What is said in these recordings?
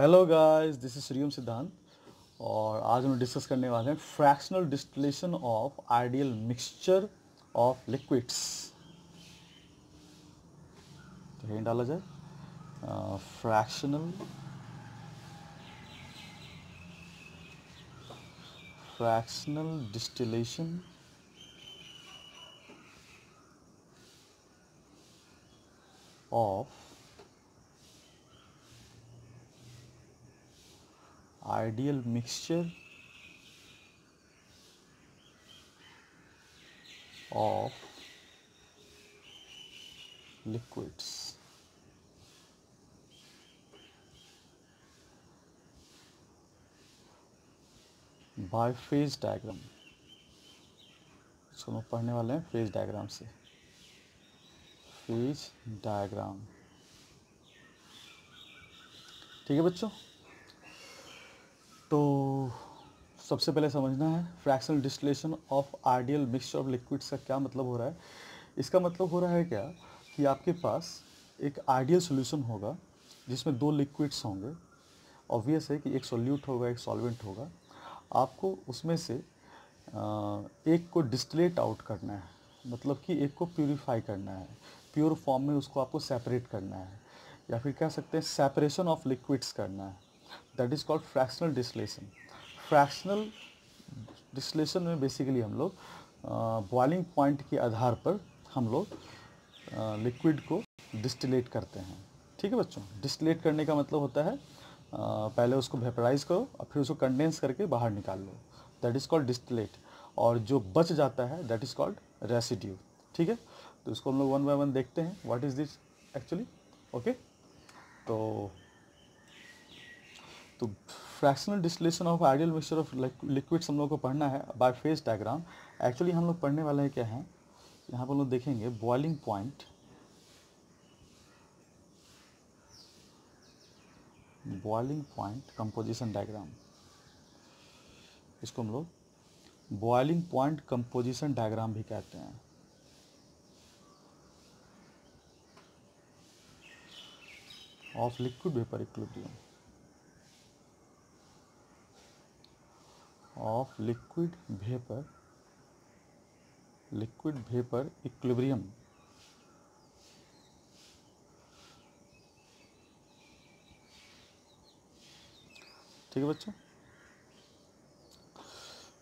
Hello guys this is श्रीम सिद्धांत और आज हम डिस्कस करने वाले हैं fractional distillation of ideal mixture of liquids तो यही डाला जाए fractional fractional distillation of ideal mixture of liquids by phase diagram इसको हम पढ़ने वाले हैं फेज डायग्राम से फेज डायग्राम ठीक है बच्चों तो सबसे पहले समझना है fractional distillation of ideal mixture of liquids का क्या मतलब हो रहा है इसका मतलब हो रहा है क्या कि आपके पास एक आइडियल सोल्यूशन होगा जिसमें दो लिक्विड्स होंगे ऑब्वियस है कि एक सोल्यूट होगा एक सॉल्वेंट होगा आपको उसमें से एक को डिस्टिलेट आउट करना है मतलब कि एक को प्योरीफाई करना है प्योर फॉर्म में उसको आपको सेपरेट करना है या फिर कह सकते हैं सेपरेशन ऑफ लिक्विड्स करना है that is called fractional distillation fractional distillation में बेसिकली हम लोग बॉइलिंग पॉइंट के आधार पर हम लोग लिक्विड को डिस्टिलेट करते हैं ठीक है बच्चों डिस्टिलेट करने का मतलब होता है आ, पहले उसको वेपराइज करो और फिर उसको कंडेंस करके बाहर निकाल लो दैट इज़ कॉल्ड डिस्टिलेट और जो बच जाता है दैट इज़ कॉल्ड रेसिड्यू ठीक है तो इसको हम लोग वन बाय वन देखते हैं what is this actually okay तो तो fractional distillation of ideal mixture of liquids हम लोग को पढ़ना है बाय फेस डायग्राम एक्चुअली हम लोग पढ़ने वाले हैं क्या है यहाँ पर हम लोग देखेंगे boiling point boiling point composition diagram इसको हम लोग बॉइलिंग पॉइंट कंपोजिशन डायग्राम भी कहते हैं of liquid vapour equilibrium of liquid vapour liquid vapour equilibrium ठीक है बच्चों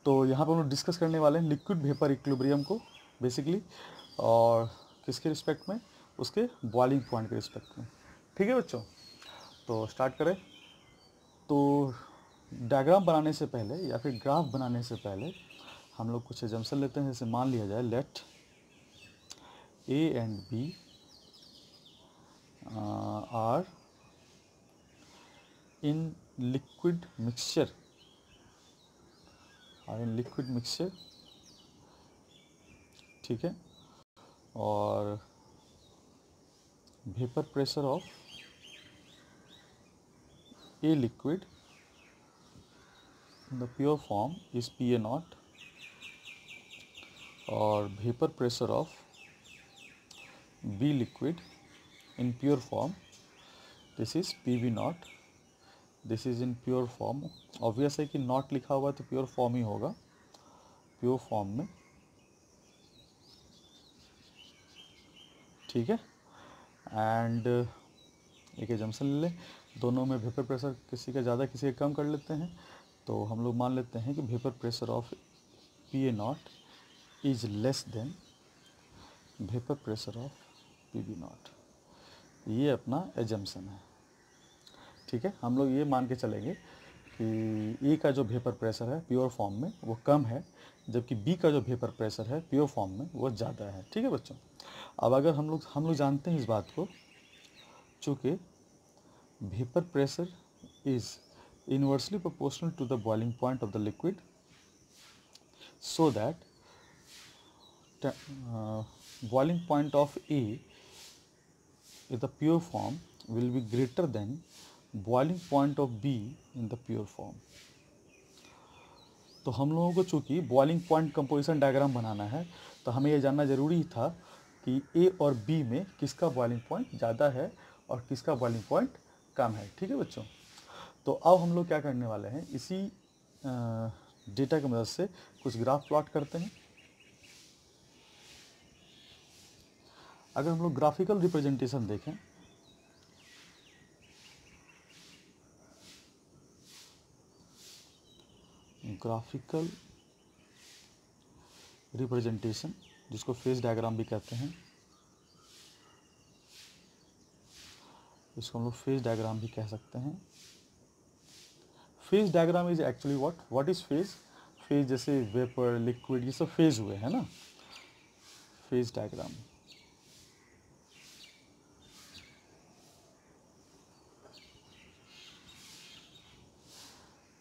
तो यहाँ पर हम लोग डिस्कस करने वाले हैं लिक्विड वेपर इक्विलिब्रियम को बेसिकली और किसके रिस्पेक्ट में उसके बॉइलिंग पॉइंट के रिस्पेक्ट में ठीक है बच्चों तो स्टार्ट करें तो डायग्राम बनाने से पहले या फिर ग्राफ बनाने से पहले हम लोग कुछ एजम्सन लेते हैं जैसे मान लिया जाए let A and B are in liquid mixture are in liquid mixture ठीक है और vapour pressure of a liquid the pure form is PA naught or vapor pressure of B liquid in pure form this is PV naught this is in pure form obvious hai ki not likha hua hai to pure form hi hoga pure form mein ठीक है and एक assumption ले लें दोनों में vapour pressure किसी का ज़्यादा किसी का कम कर लेते हैं तो हम लोग मान लेते हैं कि vapour pressure of P A not is less than vapour pressure of P B not ये अपना एजम्सन है ठीक है हम लोग ये मान के चलेंगे कि ए e का जो वेपर प्रेशर है प्योर फॉर्म में वो कम है जबकि बी का जो वेपर प्रेशर है प्योर फॉर्म में वो ज़्यादा है ठीक है बच्चों अब अगर हम लोग हम लोग जानते हैं इस बात को चूँकि vapour pressure is inversely proportional to the boiling point of the liquid so that uh, boiling point of A in the pure form will be greater than boiling point of B in the pure form तो हम लोगों को चूंकि boiling point composition diagram बनाना है तो हमें यह जानना ज़रूरी था कि ए और बी में किसका बॉइलिंग पॉइंट ज़्यादा है और किसका बॉइलिंग पॉइंट कम है ठीक है बच्चों तो अब हम लोग क्या करने वाले हैं इसी डेटा की मदद से कुछ ग्राफ प्लॉट करते हैं अगर हम लोग ग्राफिकल रिप्रेजेंटेशन देखें ग्राफिकल रिप्रेजेंटेशन जिसको फेस डायग्राम भी कहते हैं इसको हम लोग फेस डायग्राम भी कह सकते हैं phase diagram is actually what what is phase phase जैसे वेपर लिक्विड ये सब फेज हुए है ना फेज डायग्राम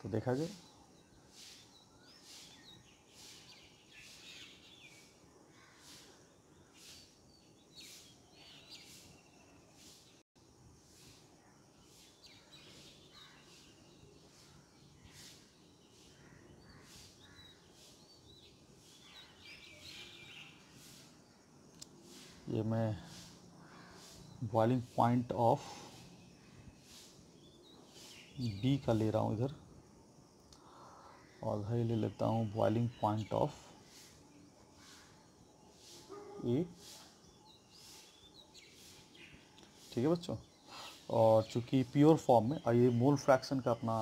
तो देखा जाए ये मैं बॉइलिंग पॉइंट ऑफ बी का ले रहा हूँ इधर और भाई ले लेता हूँ बॉइलिंग पॉइंट ऑफ ए ठीक है बच्चों और चूंकि प्योर फॉर्म में ये मोल फ्रैक्शन का अपना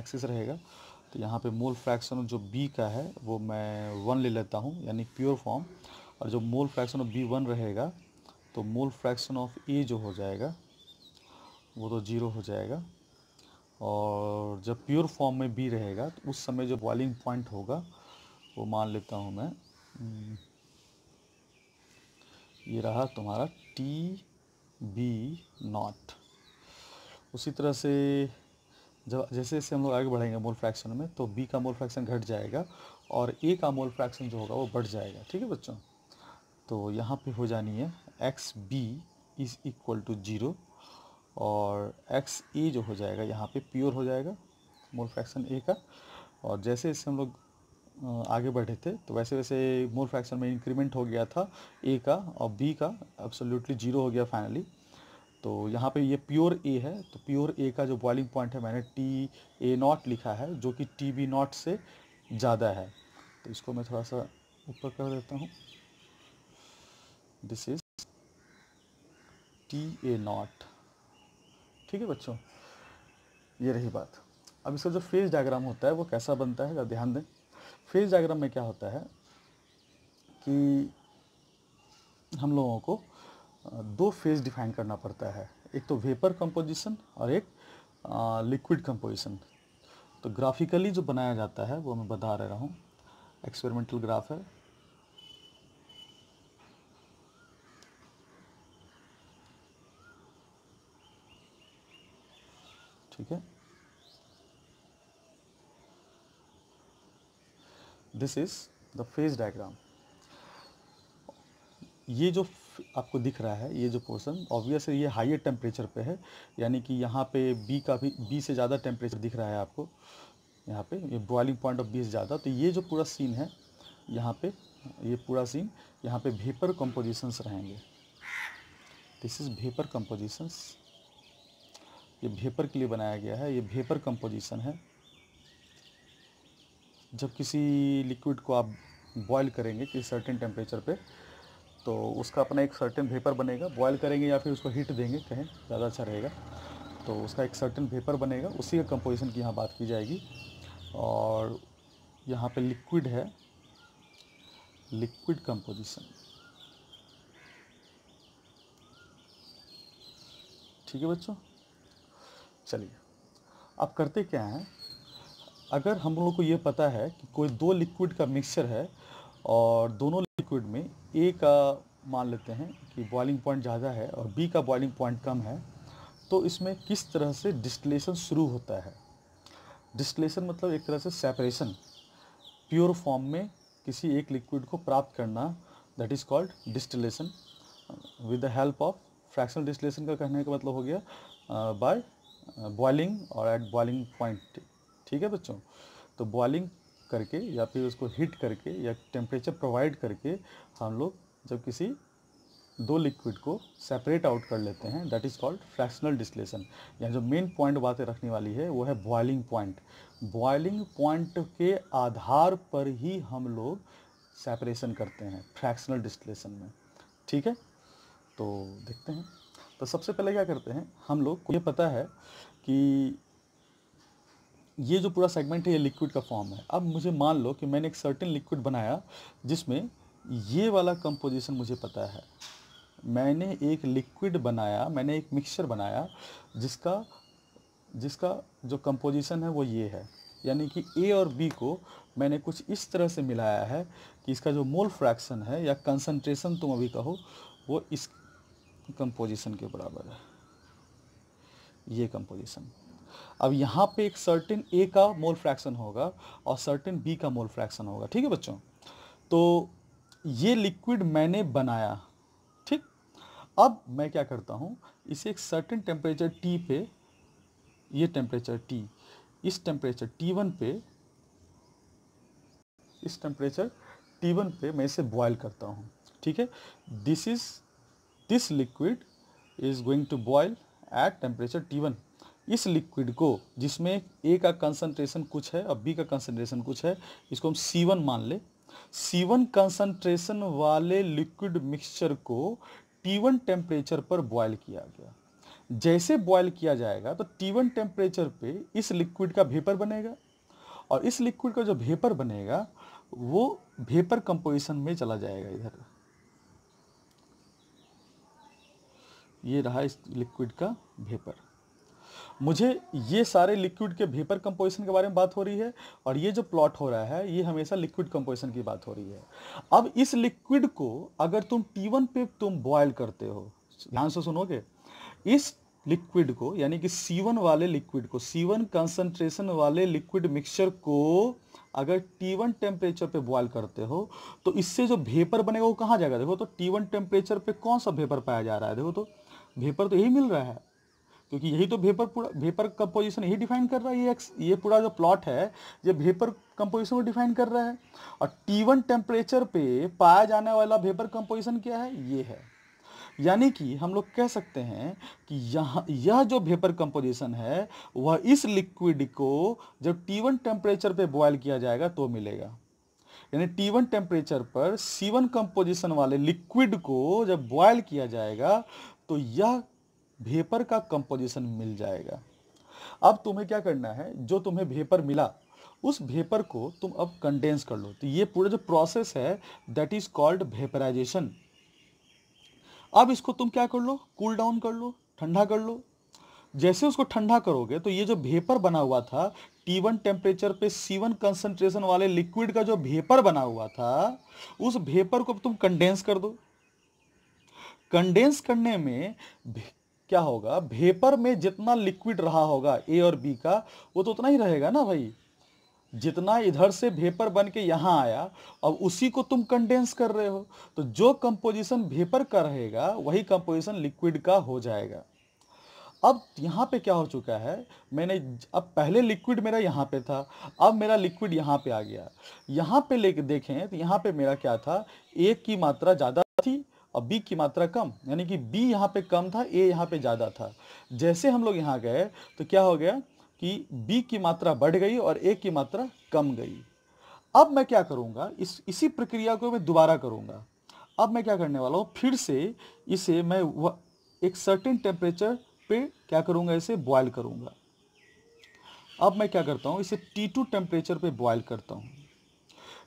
एक्सेस रहेगा तो यहाँ पे मोल फ्रैक्शन जो बी का है वो मैं वन ले लेता हूँ यानी प्योर फॉर्म और जो mole fraction of B one रहेगा तो मोल फ्रैक्शन ऑफ ए जो हो जाएगा वो तो ज़ीरो हो जाएगा और जब प्योर फॉर्म में बी रहेगा तो उस समय जो बॉइलिंग पॉइंट होगा वो मान लेता हूँ मैं हम्म, ये रहा तुम्हारा टी बी नॉट उसी तरह से जब जैसे जैसे हम लोग आगे बढ़ेंगे मोल फ्रैक्शन में तो बी का मोल फ्रैक्शन घट जाएगा और ए का मोल फ्रैक्शन जो होगा वो बढ़ जाएगा ठीक है बच्चों तो यहाँ पे हो जानी है X B is equal to zero और एक्स ए जो हो जाएगा यहाँ पे प्योर हो जाएगा मोल फ्रैक्शन ए का और जैसे इससे हम लोग आगे बढ़े थे तो वैसे वैसे मोल फ्रैक्शन में इंक्रीमेंट हो गया था ए का और बी का एब्सोल्युटली ज़ीरो हो गया फाइनली तो यहाँ पे ये प्योर ए है तो प्योर ए का जो बॉइलिंग पॉइंट है मैंने टी ए नॉट लिखा है जो कि टी बी नॉट से ज़्यादा है तो इसको मैं थोड़ा सा ऊपर कर देता हूँ this is T A naught ठीक है बच्चों ये रही बात अब इसका जो फेज डायग्राम होता है वो कैसा बनता है जरा ध्यान दें फेज डायग्राम में क्या होता है कि हम लोगों को दो फेज डिफाइन करना पड़ता है एक तो वेपर कंपोजिशन और एक लिक्विड कंपोजिशन तो ग्राफिकली जो बनाया जाता है वो मैं बता रहा हूँ एक्सपेरिमेंटल ग्राफ है ठीक है this is the phase diagram ये जो आपको दिख रहा है ये जो पोर्सन ऑब्वियसली ये हाइयर टेम्परेचर पे है यानी कि यहाँ पे बी का भी बी से ज़्यादा टेम्परेचर दिख रहा है आपको यहाँ पे ये बॉइलिंग पॉइंट ऑफ बी से ज़्यादा तो ये जो पूरा सीन है यहाँ पे ये पूरा सीन यहाँ पे भीपर कंपोजिशंस रहेंगे दिस इज़ वेपर कंपोजिशंस ये भेपर के लिए बनाया गया है ये भेपर कंपोजिशन है जब किसी लिक्विड को आप बॉयल करेंगे किसी सर्टेन टेम्परेचर पे तो उसका अपना एक सर्टेन भेपर बनेगा बॉयल करेंगे या फिर उसको हीट देंगे कहें ज़्यादा अच्छा रहेगा तो उसका एक सर्टेन भेपर बनेगा उसी का कंपोजिशन की यहाँ बात की जाएगी और यहाँ पे लिक्विड है लिक्विड कंपोजिशन ठीक है बच्चों चलिए अब करते क्या हैं अगर हम लोग को ये पता है कि कोई दो लिक्विड का मिक्सचर है और दोनों लिक्विड में ए का मान लेते हैं कि बॉइलिंग पॉइंट ज़्यादा है और बी का बॉइलिंग पॉइंट कम है तो इसमें किस तरह से डिस्टिलेशन शुरू होता है डिस्टिलेशन मतलब एक तरह से सेपरेशन प्योर फॉर्म में किसी एक लिक्विड को प्राप्त करना that is called distillation with the help of fractional distillation का कहने का मतलब हो गया बाय uh, बॉइलिंग और एट बॉइलिंग पॉइंट ठीक है बच्चों तो बॉइलिंग करके या फिर उसको हीट करके या टेम्परेचर प्रोवाइड करके हम लोग जब किसी दो लिक्विड को सेपरेट आउट कर लेते हैं that is called fractional distillation या जो मेन पॉइंट बातें रखने वाली है वो है बॉइलिंग पॉइंट बॉइलिंग पॉइंट के आधार पर ही हम लोग सेपरेशन करते हैं फ्रैक्शनल डिस्लेशन में ठीक है तो देखते हैं तो सबसे पहले क्या करते हैं हम लोग को ये पता है कि ये जो पूरा सेगमेंट है ये लिक्विड का फॉर्म है अब मुझे मान लो कि मैंने एक सर्टेन लिक्विड बनाया जिसमें ये वाला कंपोजिशन मुझे पता है मैंने एक लिक्विड बनाया मैंने एक मिक्सचर बनाया जिसका जिसका जो कंपोजिशन है वो ये है यानी कि ए और बी को मैंने कुछ इस तरह से मिलाया है कि इसका जो मोल फ्रैक्शन है या कंसनट्रेशन तुम अभी कहो वो इस कंपोजिशन के बराबर है ये कंपोजिशन अब यहाँ पे एक सर्टेन ए का मोल फ्रैक्शन होगा और सर्टेन बी का मोल फ्रैक्शन होगा ठीक है बच्चों तो ये लिक्विड मैंने बनाया ठीक अब मैं क्या करता हूँ इसे एक सर्टेन टेम्परेचर टी पे ये टेम्परेचर टी इस टेम्परेचर टी वन पे इस टेम्परेचर टी वन पे मैं इसे बॉयल करता हूँ ठीक है this is this liquid is going to boil at temperature T one इस लिक्विड को जिसमें ए का कंसनट्रेशन कुछ है और बी का कंसनट्रेशन कुछ है इसको हम सी वन मान ले सी वन कंसनट्रेशन वाले लिक्विड मिक्सचर को टी वन टेम्परेचर पर बॉयल किया गया जैसे बॉयल किया जाएगा तो टी वन टेम्परेचर पर इस लिक्विड का भेपर बनेगा और इस लिक्विड का जो भेपर बनेगा वो भेपर कंपोजिशन में चला जाएगा इधर ये रहा इस लिक्विड का भेपर मुझे ये सारे लिक्विड के भेपर कंपोजिशन के बारे में बात हो रही है और ये जो प्लॉट हो रहा है ये हमेशा लिक्विड कंपोजिशन की बात हो रही है अब इस लिक्विड को अगर तुम T1 पे तुम बॉयल करते हो ध्यान से सुनोगे इस लिक्विड को यानी कि सीवन वाले लिक्विड को सीवन कंसंट्रेशन वाले लिक्विड मिक्सचर को अगर T1 टेम्परेचर पे बॉयल करते हो तो इससे जो भेपर बनेगा वो कहाँ जाएगा देखो तो टी टेम्परेचर पे कौन सा भेपर पाया जा रहा है देखो तो वेपर तो यही मिल रहा है क्योंकि यही तो वेपर पूरा भेपर कंपोजिशन यही डिफाइन कर रहा है ये एक्स ये पूरा जो प्लॉट है ये भेपर कंपोजिशन को डिफाइन कर रहा है और टी वन टेम्परेचर पे पाया जाने वाला भेपर कंपोजिशन क्या है ये है यानी कि हम लोग कह सकते हैं कि यहाँ यह जो वेपर कंपोजिशन है वह इस लिक्विड को जब टी वन टेम्परेचर पर बॉयल किया जाएगा तो मिलेगा यानी टी वन टेम्परेचर पर सी वन कंपोजिशन वाले लिक्विड को जब बॉयल किया जाएगा तो यह भेपर का कंपोजिशन मिल जाएगा अब तुम्हें क्या करना है जो तुम्हें भेपर मिला उस भेपर को तुम अब कंडेंस कर लो तो ये पूरा जो प्रोसेस है दैट इज कॉल्ड भेपराइजेशन अब इसको तुम क्या कर लो कूल डाउन कर लो ठंडा कर लो जैसे उसको ठंडा करोगे तो ये जो भेपर बना हुआ था T1 वन टेम्परेचर पे C1 वन कंसनट्रेशन वाले लिक्विड का जो भेपर बना हुआ था उस भेपर को तुम कंडेंस कर दो कंडेंस करने में क्या होगा भेपर में जितना लिक्विड रहा होगा ए और बी का वो तो उतना ही रहेगा ना भाई जितना इधर से भेपर बन के यहाँ आया अब उसी को तुम कंडेंस कर रहे हो तो जो कंपोजिशन भेपर का रहेगा वही कंपोजिशन लिक्विड का हो जाएगा अब यहाँ पे क्या हो चुका है मैंने अब पहले लिक्विड मेरा यहाँ पे था अब मेरा लिक्विड यहाँ पे आ गया यहाँ पे ले देखें तो यहाँ पे मेरा क्या था एक की मात्रा ज़्यादा थी और बी की मात्रा कम यानी कि बी यहाँ पे कम था ए यहाँ पे ज़्यादा था जैसे हम लोग यहाँ गए तो क्या हो गया कि बी की मात्रा बढ़ गई और ए की मात्रा कम गई अब मैं क्या करूँगा इस इसी प्रक्रिया को मैं दोबारा करूँगा अब मैं क्या करने वाला हूँ फिर से इसे मैं एक सर्टिन टेम्परेचर पे क्या करूँगा इसे बॉयल करूँगा अब मैं क्या करता हूँ इसे T2 टेम्परेचर पर बॉयल करता हूँ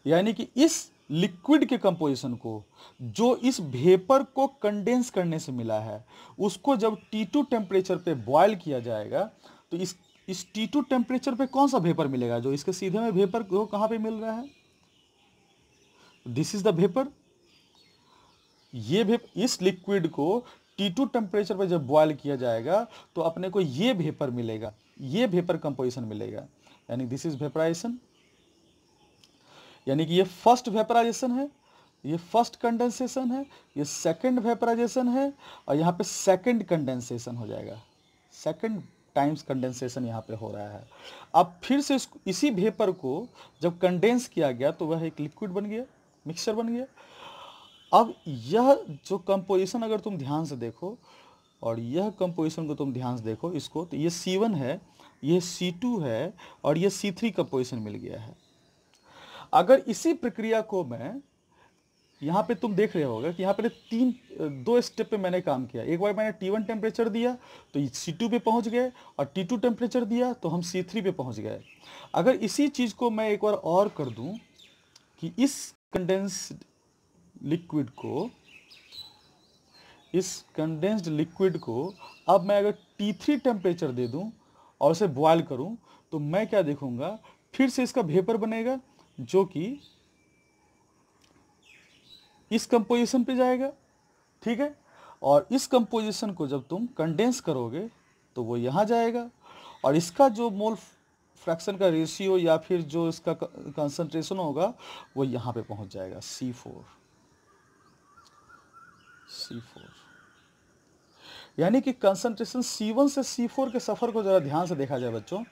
यानी कि इस लिक्विड के कंपोजिशन को जो इस भेपर को कंडेंस करने से मिला है उसको जब टी टू टेम्परेचर पे बॉयल किया जाएगा तो इस इस टी टू टेम्परेचर पर कौन सा भेपर मिलेगा जो इसके सीधे में भेपर को कहाँ पे मिल रहा है दिस इज द भेपर ये भेप इस लिक्विड को टी टू टेम्परेचर पर जब बॉयल किया जाएगा तो अपने को ये भेपर मिलेगा ये भेपर कंपोजिशन मिलेगा यानी दिस इज वेपराइजेशन यानी कि ये फर्स्ट वेपराइजेशन है ये फर्स्ट कंडेंसेशन है ये सेकंड वेपराइजेशन है और यहाँ पे सेकंड कंडेंसेशन हो जाएगा सेकंड टाइम्स कंडेंसेशन यहाँ पे हो रहा है अब फिर से इसी वेपर को जब कंडेंस किया गया तो वह एक लिक्विड बन गया मिक्सचर बन गया अब यह जो कंपोजिशन अगर तुम ध्यान से देखो और यह कंपोजिशन को तुम ध्यान से देखो इसको तो ये सी है ये C2 है और ये C3 कंपोजिशन मिल गया है अगर इसी प्रक्रिया को मैं यहाँ पे तुम देख रहे होगा कि यहाँ पे तीन दो स्टेप पे मैंने काम किया एक बार मैंने T1 टेम्परेचर दिया तो C2 पे पहुँच गए और T2 टेम्परेचर दिया तो हम C3 पे पहुँच गए अगर इसी चीज़ को मैं एक बार और कर दूँ कि इस कंडेंस्ड लिक्विड को इस कंडेंस्ड लिक्विड को अब मैं अगर T3 टेम्परेचर दे दूँ और उसे बॉयल करूँ तो मैं क्या देखूँगा फिर से इसका भेपर बनेगा जो कि इस कंपोजिशन पे जाएगा ठीक है और इस कंपोजिशन को जब तुम कंडेंस करोगे तो वो यहाँ जाएगा और इसका जो मोल फ्रैक्शन का रेशियो या फिर जो इसका कंसंट्रेशन होगा वो यहाँ पे पहुँच जाएगा सी फोर सी फोर यानी कि कंसंट्रेशन सी वन से सी फोर के सफ़र को ज़रा ध्यान से देखा जाए बच्चों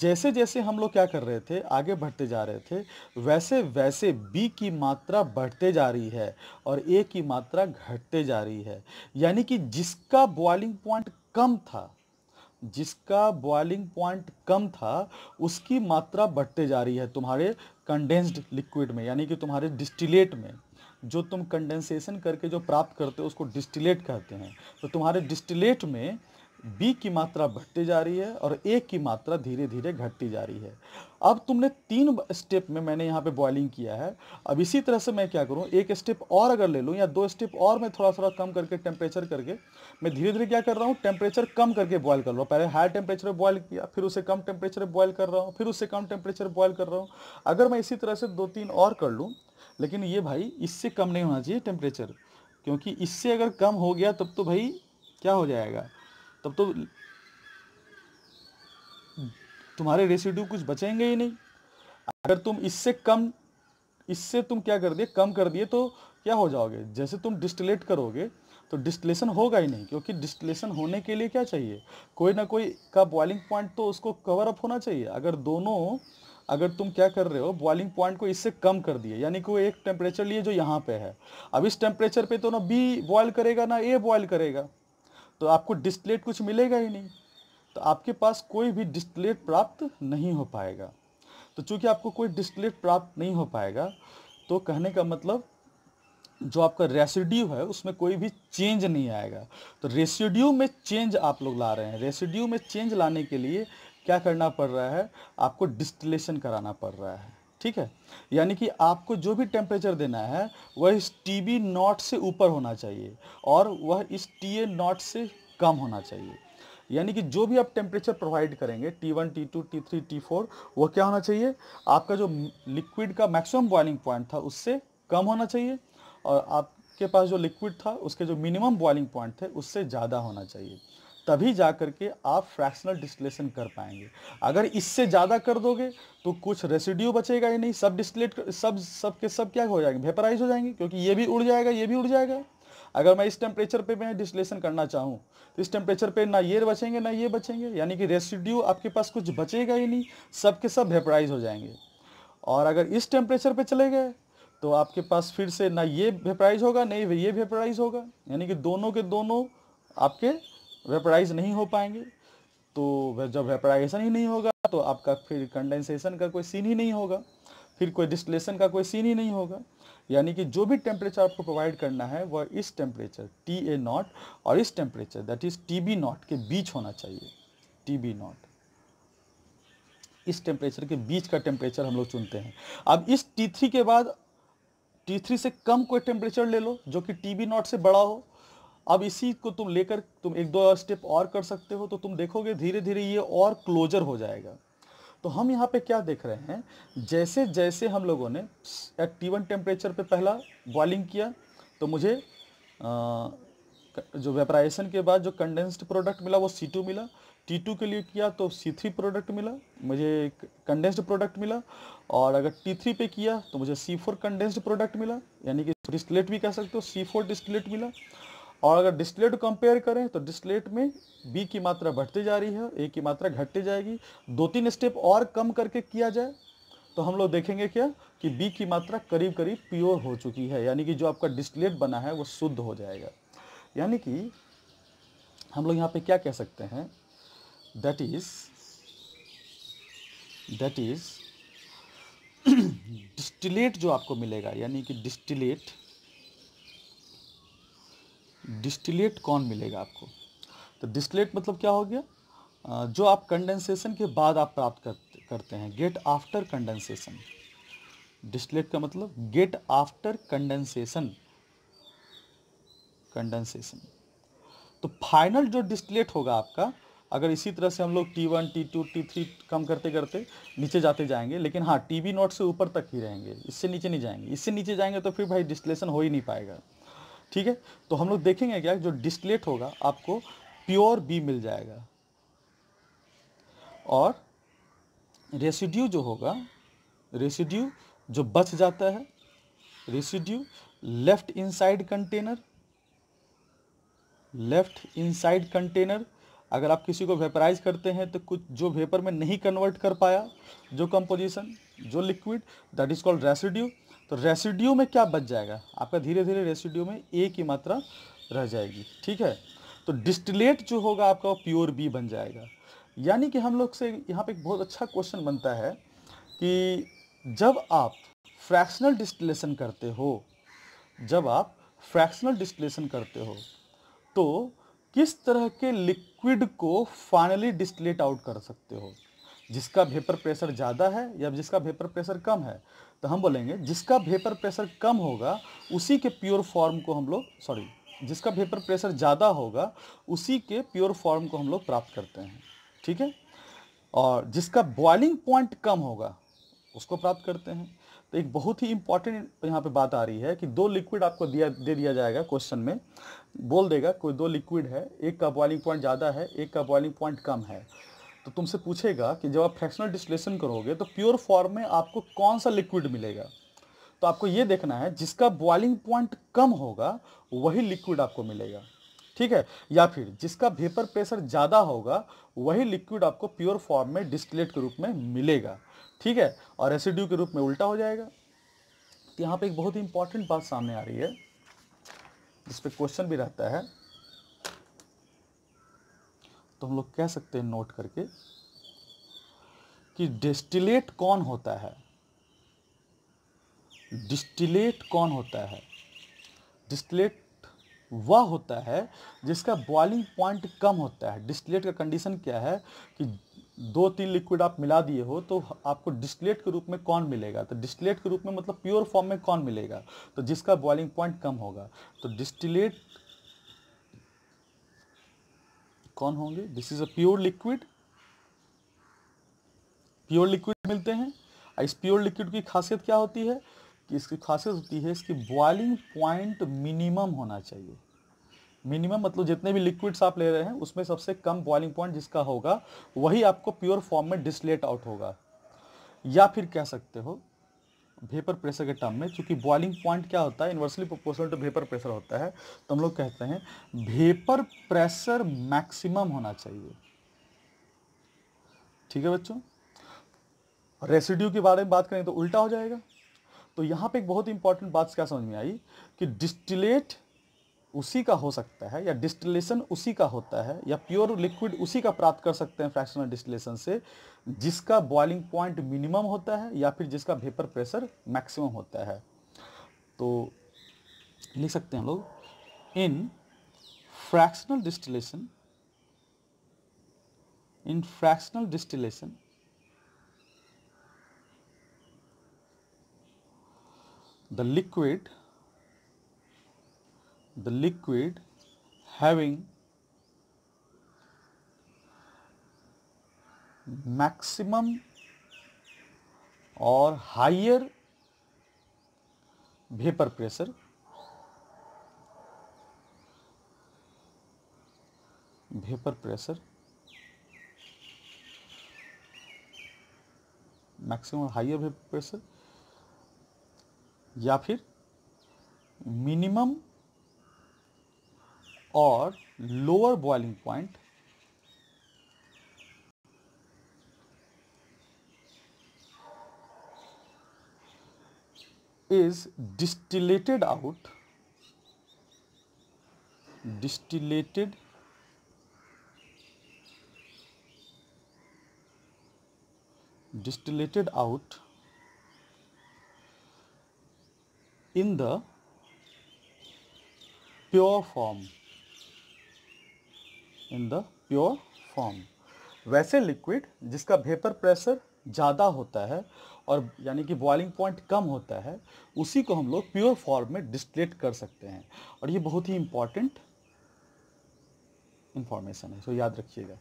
जैसे जैसे हम लोग क्या कर रहे थे आगे बढ़ते जा रहे थे वैसे वैसे बी की मात्रा बढ़ते जा रही है और ए की मात्रा घटते जा रही है यानी कि जिसका बॉइलिंग पॉइंट कम था जिसका बॉइलिंग पॉइंट कम था उसकी मात्रा बढ़ते जा रही है तुम्हारे कंडेंस्ड लिक्विड में यानी कि तुम्हारे डिस्टिलेट में जो तुम कंडेंसेशन करके जो प्राप्त करते हो उसको डिस्टिलेट कहते हैं तो तुम्हारे डिस्टिलेट में बी की मात्रा बढ़ती जा रही है और ए की मात्रा धीरे धीरे घटती जा रही है अब तुमने तीन स्टेप में मैंने यहाँ पे बॉइलिंग किया है अब इसी तरह से मैं क्या करूँ एक स्टेप और अगर ले लूँ या दो स्टेप और मैं थोड़ा थोड़ा कम करके टेम्परेचर करके मैं धीरे धीरे क्या कर रहा हूँ टेम्परेचर कम करके बॉयल कर रहा हूँ पहले हाई टेम्परेचर में बॉयल किया फिर उसे कम टेम्परेचर में बॉयल कर रहा हूँ फिर उससे कम टेम्परेचर बॉयल कर रहा हूँ अगर मैं इसी तरह से दो तीन और कर लूँ लेकिन ये भाई इससे कम नहीं होना चाहिए टेम्परेचर क्योंकि इससे अगर कम हो गया तब तो भाई क्या हो जाएगा तब तो तुम्हारे रेसिड्यू कुछ बचेंगे ही नहीं अगर तुम इससे कम इससे तुम क्या कर दिए कम कर दिए तो क्या हो जाओगे जैसे तुम डिस्टिलेट करोगे तो डिस्टिलेशन होगा ही नहीं क्योंकि डिस्टिलेशन होने के लिए क्या चाहिए कोई ना कोई का बॉइलिंग पॉइंट तो उसको कवर अप होना चाहिए अगर दोनों अगर तुम क्या कर रहे हो बॉइलिंग पॉइंट को इससे कम कर दिए यानी कि वो एक टेम्परेचर लिए जो यहाँ पे है अब इस टेम्परेचर पे तो ना बी बॉयल करेगा ना ए बॉयल करेगा तो आपको डिस्प्लेट कुछ मिलेगा ही नहीं तो आपके पास कोई भी डिस्प्लेट प्राप्त नहीं हो पाएगा तो चूंकि आपको कोई डिस्प्लेट प्राप्त नहीं हो पाएगा तो कहने का मतलब जो आपका रेसिड्यू है उसमें कोई भी चेंज नहीं आएगा तो रेसिड्यू में चेंज आप लोग ला रहे हैं रेसिड्यू में चेंज लाने के लिए क्या करना पड़ रहा है आपको डिस्टिलेशन कराना पड़ रहा है ठीक है यानी कि आपको जो भी टेम्परेचर देना है वह इस टी बी नॉट से ऊपर होना चाहिए और वह इस टी ए नॉट से कम होना चाहिए यानी कि जो भी आप टेम्परेचर प्रोवाइड करेंगे T one T two T three T four वह क्या होना चाहिए आपका जो लिक्विड का मैक्सिमम बॉइलिंग पॉइंट था उससे कम होना चाहिए और आपके पास जो लिक्विड था उसके जो मिनिमम बॉइलिंग पॉइंट थे उससे ज़्यादा होना चाहिए तभी जा कर के आप फ्रैक्शनल डिस्टिलेशन कर पाएंगे अगर इससे ज़्यादा कर दोगे तो कुछ रेसिड्यू बचेगा ही नहीं सब डिस्टिलेट सब सब के सब क्या हो जाएंगे वेपराइज हो जाएंगे क्योंकि ये भी उड़ जाएगा ये भी उड़ जाएगा अगर मैं इस टेम्परेचर पे मैं डिस्टिलेशन करना चाहूँ तो इस टेम्परेचर पे ना ये बचेंगे ना ये बचेंगे यानी कि रेसिड्यू आपके पास कुछ बचेगा ही नहीं सब के सब वेपराइज हो जाएंगे और अगर इस टेम्परेचर पर चले गए तो आपके पास फिर से ना ये वेपराइज होगा नहीं ये वेपराइज होगा यानी कि दोनों के दोनों आपके वेपराइज नहीं हो पाएंगे तो जब वेपराइजेशन ही नहीं होगा तो आपका फिर कंडेंसेशन का कोई सीन ही नहीं होगा फिर कोई डिस्टिलेशन का कोई सीन ही नहीं होगा यानी कि जो भी टेम्परेचर आपको प्रोवाइड करना है वह इस टेम्परेचर टी ए नॉट और इस temperature that is T B naught के बीच होना चाहिए टी बी नॉट इस टेम्परेचर के बीच का टेम्परेचर हम लोग चुनते हैं अब इस टी थ्री के बाद टी थ्री से कम कोई टेम्परेचर ले लो जो कि टी बी नॉट से बड़ा हो अब इसी को तुम लेकर तुम एक दो स्टेप और कर सकते हो तो तुम देखोगे धीरे धीरे ये और क्लोजर हो जाएगा तो हम यहाँ पे क्या देख रहे हैं जैसे जैसे हम लोगों ने एट टी वन टेम्परेचर पर पहला बॉइलिंग किया तो मुझे आ, जो वेपराइजेशन के बाद जो कंडेंस्ड प्रोडक्ट मिला वो सी टू मिला टी टू के लिए किया तो सी थ्री प्रोडक्ट मिला मुझे कंडेंस्ड प्रोडक्ट मिला और अगर टी थ्री पे किया तो मुझे सी फोर कंडेंस्ड प्रोडक्ट मिला यानी कि डिस्टिलेट भी कह सकते हो सी फोर डिस्टिलेट मिला और अगर डिस्टलेट कंपेयर करें तो डिस्टलेट में बी की मात्रा बढ़ती जा रही है ए की मात्रा घटती जाएगी दो तीन स्टेप और कम करके किया जाए तो हम लोग देखेंगे क्या कि बी की मात्रा करीब करीब प्योर हो चुकी है यानी कि जो आपका डिस्टलेट बना है वो शुद्ध हो जाएगा यानी कि हम लोग यहाँ पे क्या कह सकते हैं that is that is distillate जो आपको मिलेगा यानी कि डिस्टिलेट डिस्टिलेट कौन मिलेगा आपको तो डिस्टिलेट मतलब क्या हो गया जो आप कंडेंसेशन के बाद आप प्राप्त करते हैं गेट आफ्टर कंडेंसेशन डिस्टिलेट का मतलब गेट आफ्टर कंडेंसेशन कंडेंसेशन तो फाइनल जो डिस्टिलेट होगा आपका अगर इसी तरह से हम लोग T one T two T three कम करते करते नीचे जाते जाएंगे लेकिन हाँ टी बी नोट से ऊपर तक ही रहेंगे इससे नीचे नहीं जाएंगे इससे नीचे जाएंगे तो फिर भाई डिस्टिलेशन हो ही नहीं पाएगा ठीक है तो हम लोग देखेंगे क्या जो डिस्टिलेट होगा आपको प्योर बी मिल जाएगा और रेसिड्यू जो होगा रेसिड्यू जो बच जाता है residue left inside container left inside container अगर आप किसी को वेपराइज करते हैं तो कुछ जो वेपर में नहीं कन्वर्ट कर पाया जो कंपोजिशन जो liquid that is called residue तो रेसिड्यू में क्या बच जाएगा आपका धीरे धीरे रेसिड्यू में ए की मात्रा रह जाएगी ठीक है तो डिस्टिलेट जो होगा आपका वो प्योर बी बन जाएगा यानी कि हम लोग से यहाँ पे एक बहुत अच्छा क्वेश्चन बनता है कि जब आप फ्रैक्शनल डिस्टिलेशन करते हो जब आप फ्रैक्शनल डिस्टिलेशन करते हो तो किस तरह के लिक्विड को फाइनली डिस्टिलेट आउट कर सकते हो जिसका वेपर प्रेशर ज़्यादा है या जिसका वेपर प्रेशर कम है तो हम बोलेंगे जिसका वेपर प्रेशर कम होगा उसी के प्योर फॉर्म को हम लोग सॉरी जिसका वेपर प्रेशर ज़्यादा होगा उसी के प्योर फॉर्म को हम लोग प्राप्त करते हैं ठीक है और जिसका बॉइलिंग पॉइंट कम होगा उसको प्राप्त करते हैं तो एक बहुत ही इंपॉर्टेंट यहाँ पे बात आ रही है कि दो लिक्विड आपको दिया दे दिया जाएगा क्वेश्चन में बोल देगा कोई दो लिक्विड है एक का बॉइलिंग पॉइंट ज़्यादा है एक का बॉइलिंग पॉइंट कम है तो तुमसे पूछेगा कि जब आप फ्रैक्शनल डिस्टिलेशन करोगे तो प्योर फॉर्म में आपको कौन सा लिक्विड मिलेगा तो आपको ये देखना है जिसका बॉइलिंग पॉइंट कम होगा वही लिक्विड आपको मिलेगा ठीक है या फिर जिसका वेपर प्रेशर ज़्यादा होगा वही लिक्विड आपको प्योर फॉर्म में डिस्टिलेट के रूप में मिलेगा ठीक है और एसिड्यू के रूप में उल्टा हो जाएगा तो यहाँ पर एक बहुत ही इंपॉर्टेंट बात सामने आ रही है जिस पर क्वेश्चन भी रहता है तो हम लोग कह सकते हैं नोट करके कि डिस्टिलेट कौन होता है डिस्टिलेट कौन होता है डिस्टिलेट वह होता है जिसका बॉइलिंग पॉइंट कम होता है डिस्टिलेट का कंडीशन क्या है कि दो तीन लिक्विड आप मिला दिए हो तो आपको डिस्टिलेट के रूप में कौन मिलेगा तो डिस्टिलेट के रूप में मतलब प्योर फॉर्म में कौन मिलेगा तो जिसका बॉइलिंग पॉइंट कम होगा तो डिस्टिलेट कौन होंगे this is a pure liquid pure liquid मिलते हैं इस प्योर लिक्विड की खासियत क्या होती है कि इसकी खासियत होती है इसकी बॉइलिंग पॉइंट मिनिमम होना चाहिए मिनिमम मतलब जितने भी लिक्विड्स आप ले रहे हैं उसमें सबसे कम बॉइलिंग पॉइंट जिसका होगा वही आपको प्योर फॉर्म में डिस्लेट आउट होगा या फिर कह सकते हो वेपर प्रेशर के टर्म में चूँकि बॉइलिंग पॉइंट क्या होता है inversely proportional to vapour pressure होता है तो हम लोग कहते हैं वेपर प्रेशर मैक्सिमम होना चाहिए ठीक है बच्चों रेसिड्यू के बारे में बात करें तो उल्टा हो जाएगा तो यहाँ पे एक बहुत इंपॉर्टेंट बात क्या समझ में आई कि डिस्टिलेट उसी का हो सकता है या डिस्टिलेशन उसी का होता है या प्योर लिक्विड उसी का प्राप्त कर सकते हैं फ्रैक्शनल डिस्टिलेशन से जिसका बॉइलिंग पॉइंट मिनिमम होता है या फिर जिसका वेपर प्रेशर मैक्सिमम होता है तो लिख सकते हैं हम लोग in fractional distillation in fractional distillation the liquid the liquid having maximum और higher vapour pressure vapour pressure maximum higher vapour pressure या फिर मिनिमम और lower boiling point is distillated out distillated distillated out in the pure form in the pure form वैसे liquid जिसका vapour pressure ज़्यादा होता है और यानी कि बॉइलिंग पॉइंट कम होता है उसी को हम लोग प्योर फॉर्म में डिस्टिलेट कर सकते हैं और ये बहुत ही इम्पॉर्टेंट इंफॉर्मेशन है सो याद रखिएगा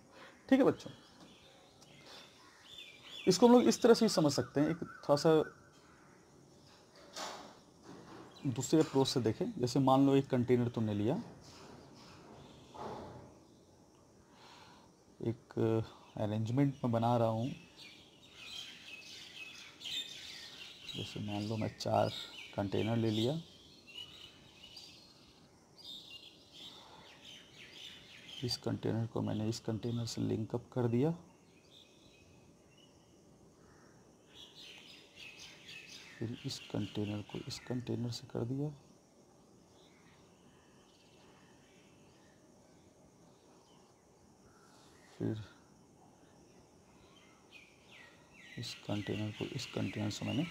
ठीक है बच्चों इसको हम लोग इस तरह से ही समझ सकते हैं एक थोड़ा सा दूसरे अप्रोच से देखें जैसे मान लो एक कंटेनर तुमने लिया एक अरेंजमेंट uh, में बना रहा हूँ जैसे मान लो मैं चार कंटेनर ले लिया इस कंटेनर को मैंने इस कंटेनर से लिंकअप कर दिया फिर इस कंटेनर को इस कंटेनर से कर दिया फिर इस कंटेनर को इस कंटेनर से मैंने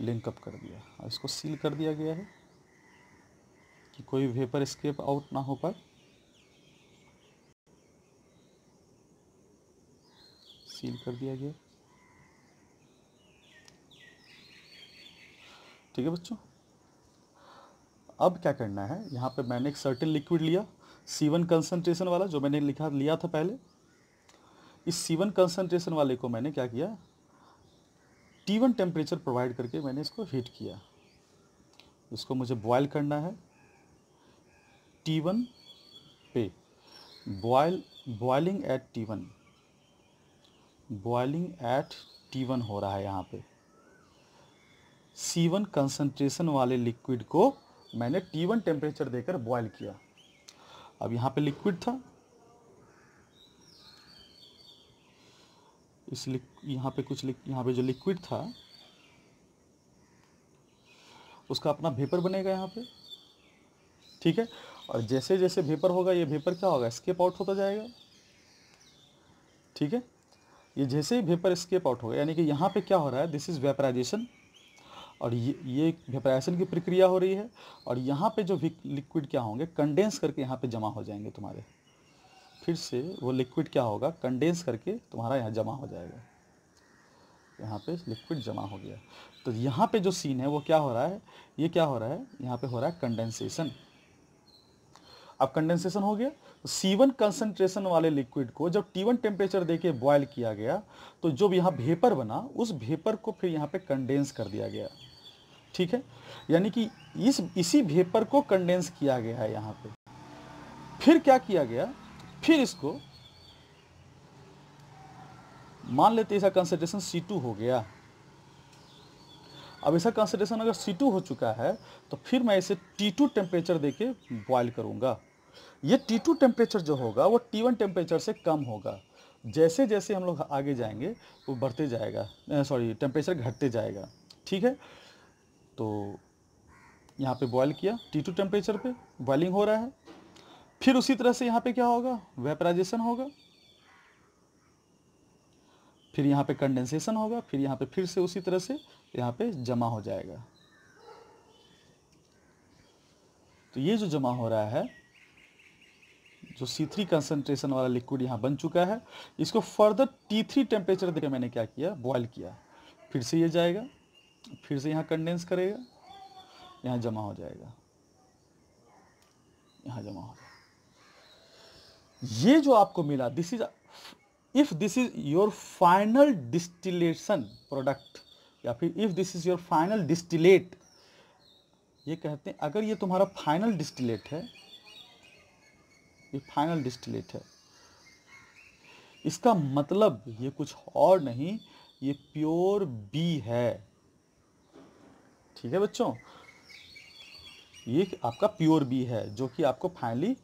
लिंकअप कर दिया और इसको सील कर दिया गया है कि कोई वेपर स्केप आउट ना हो पाए सील कर दिया गया ठीक है बच्चों अब क्या करना है यहाँ पे मैंने एक सर्टेन लिक्विड लिया सीवन कंसनट्रेशन वाला जो मैंने लिखा लिया था पहले इस सीवन कंसनट्रेशन वाले को मैंने क्या किया टी वन टेम्परेचर प्रोवाइड करके मैंने इसको हीट किया इसको मुझे बॉयल करना है टी वन पे boil boiling at T one boiling at T one हो रहा है यहाँ पे सी वन कंसनट्रेशन वाले लिक्विड को मैंने टी वन टेम्परेचर देकर बॉयल किया अब यहाँ पे लिक्विड था इस यहाँ पे कुछ यहाँ पे जो लिक्विड था उसका अपना भेपर बनेगा यहाँ पे ठीक है और जैसे जैसे भेपर होगा ये भेपर क्या होगा स्केप आउट होता जाएगा ठीक है ये जैसे ही भेपर स्केप आउट होगा यानी कि यहाँ पे क्या हो रहा है दिस इज़ वेपराइजेशन और ये ये वेपराइजेशन की प्रक्रिया हो रही है और यहाँ पे जो लिक्विड क्या होंगे कंडेंस करके यहाँ पे जमा हो जाएंगे तुम्हारे फिर से वो लिक्विड क्या होगा कंडेंस करके तुम्हारा यहाँ जमा हो जाएगा यहाँ पे लिक्विड जमा हो गया तो यहाँ पे जो सीन है वो क्या हो रहा है ये क्या हो रहा है यहाँ पे हो रहा है कंडेंसेशन अब कंडेंसेशन हो गया तो सी वन कंसनट्रेशन वाले लिक्विड को जब टी वन टेम्परेचर दे के बॉयल किया गया तो जो यहाँ भेपर बना उस भेपर को फिर यहाँ पे कंडेंस कर दिया गया ठीक है यानी कि इस इसी भेपर को कंडेंस किया गया है यहाँ पे फिर क्या किया गया फिर इसको मान लेते इसका कंसेंट्रेशन सी टू हो गया अब इसका कंसेंट्रेशन अगर सी टू हो चुका है तो फिर मैं इसे टी टू टेम्परेचर दे के बॉयल करूँगा ये टी टू टेम्परेचर जो होगा वो टी वन टेम्परेचर से कम होगा जैसे जैसे हम लोग आगे जाएंगे वो बढ़ते जाएगा सॉरी टेम्परेचर घटते जाएगा ठीक है तो यहाँ पे बॉयल किया टी टू टेम्परेचर पे बॉयलिंग हो रहा है फिर उसी तरह से यहां पे क्या होगा वेपराइजेशन होगा फिर यहां पे कंडेंसेशन होगा फिर यहां पे फिर से उसी तरह से यहां पे जमा हो जाएगा तो ये जो जमा हो रहा है जो C3 कंसेंट्रेशन वाला लिक्विड यहां बन चुका है इसको फर्दर T3 टेम्परेचर देकर मैंने क्या किया बॉयल किया फिर से ये जाएगा फिर से यहां कंडेंस करेगा यहां जमा हो जाएगा यहां जमा हो जाएगा ये जो आपको मिला this is if this is your final distillation product या फिर if this is your final distillate ये कहते हैं अगर ये तुम्हारा फाइनल डिस्टिलेट है ये फाइनल डिस्टिलेट है इसका मतलब ये कुछ और नहीं ये प्योर बी है ठीक है बच्चों ये आपका प्योर बी है जो कि आपको फाइनली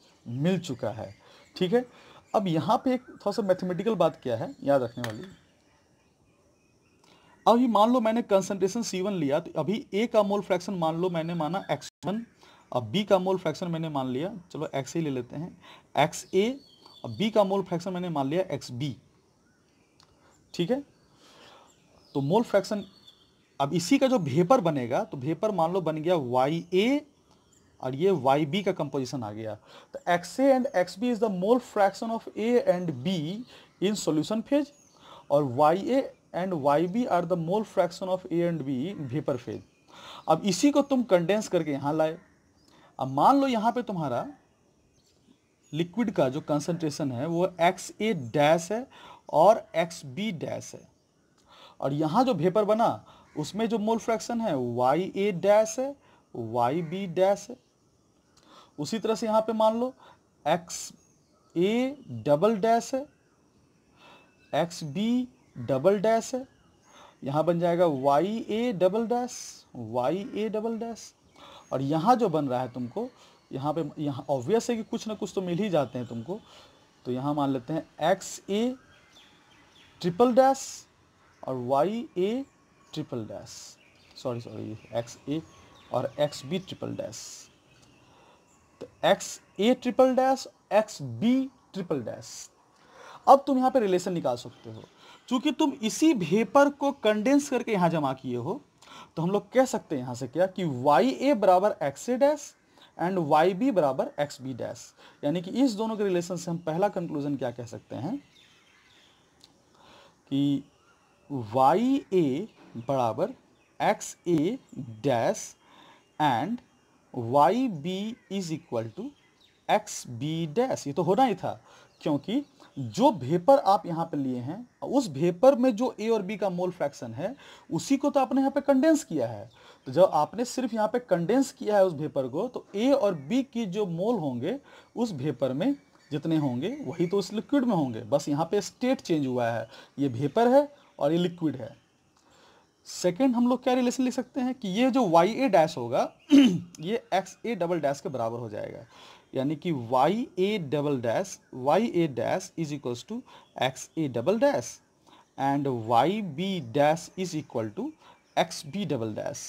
मिल चुका है ठीक है अब यहाँ पे एक थोड़ा सा मैथमेटिकल बात क्या है याद रखने वाली अब ये मान लो मैंने कंसनट्रेशन सी वन लिया तो अभी ए का मोल फ्रैक्शन मान लो मैंने माना एक्स वन अब बी का मोल फ्रैक्शन मैंने मान लिया चलो एक्स ए ले लेते हैं एक्स ए अब बी का मोल फ्रैक्शन मैंने मान लिया एक्स बी ठीक है तो मोल फ्रैक्शन अब इसी का जो भेपर बनेगा तो भेपर मान लो बन गया वाई ए और ये वाई बी का कंपोजिशन आ गया तो X A and X B is the mole fraction of A and B in solution phase और Y A and Y B are the mole fraction of A and B in vapour phase अब इसी को तुम condense करके यहाँ लाए अब मान लो यहाँ पे तुम्हारा लिक्विड का जो कंसनट्रेशन है वो एक्स ए डैश है और एक्स बी डैश है और यहाँ जो भेपर बना उसमें जो मोल फ्रैक्शन है वाई ए डैश है वाई बी डैश है उसी तरह से यहाँ पे मान लो एक्स ए डबल डैश है एक्स बी डबल डैश है यहाँ बन जाएगा Y A double dash Y A double dash और यहाँ जो बन रहा है तुमको यहाँ पे यहाँ ऑब्वियस है कि कुछ ना कुछ तो मिल ही जाते हैं तुमको तो यहाँ मान लेते हैं एक्स ए ट्रिपल डैश और Y A triple dash sorry sorry X A और एक्स बी ट्रिपल डैश तो X A triple dash X B triple dash अब तुम यहाँ पे रिलेशन निकाल सकते हो चूंकि तुम इसी भेपर को कंडेंस करके यहाँ जमा किए हो तो हम लोग कह सकते हैं यहाँ से क्या कि वाई ए बराबर X A dash and Y B बराबर एक्स बी डैश यानी कि इस दोनों के रिलेशन से हम पहला कंक्लूजन क्या कह सकते हैं कि वाई ए बराबर X A dash and Y B is equal to X B dash ये तो होना ही था क्योंकि जो भेपर आप यहाँ पे लिए हैं उस भेपर में जो ए और बी का मोल फ्रैक्शन है उसी को तो आपने यहाँ पे कंडेंस किया है तो जब आपने सिर्फ यहाँ पे कंडेंस किया है उस भेपर को तो ए और बी की जो मोल होंगे उस भेपर में जितने होंगे वही तो उस लिक्विड में होंगे बस यहाँ पे स्टेट चेंज हुआ है ये भेपर है और ये लिक्विड है सेकेंड हम लोग क्या रिलेशन लिख सकते हैं कि ये जो वाई ए डैश होगा ये एक्स ए डबल डैश के बराबर हो जाएगा यानी कि Y A double dash Y A dash is equals to X A double dash and Y B dash is equal to X B double dash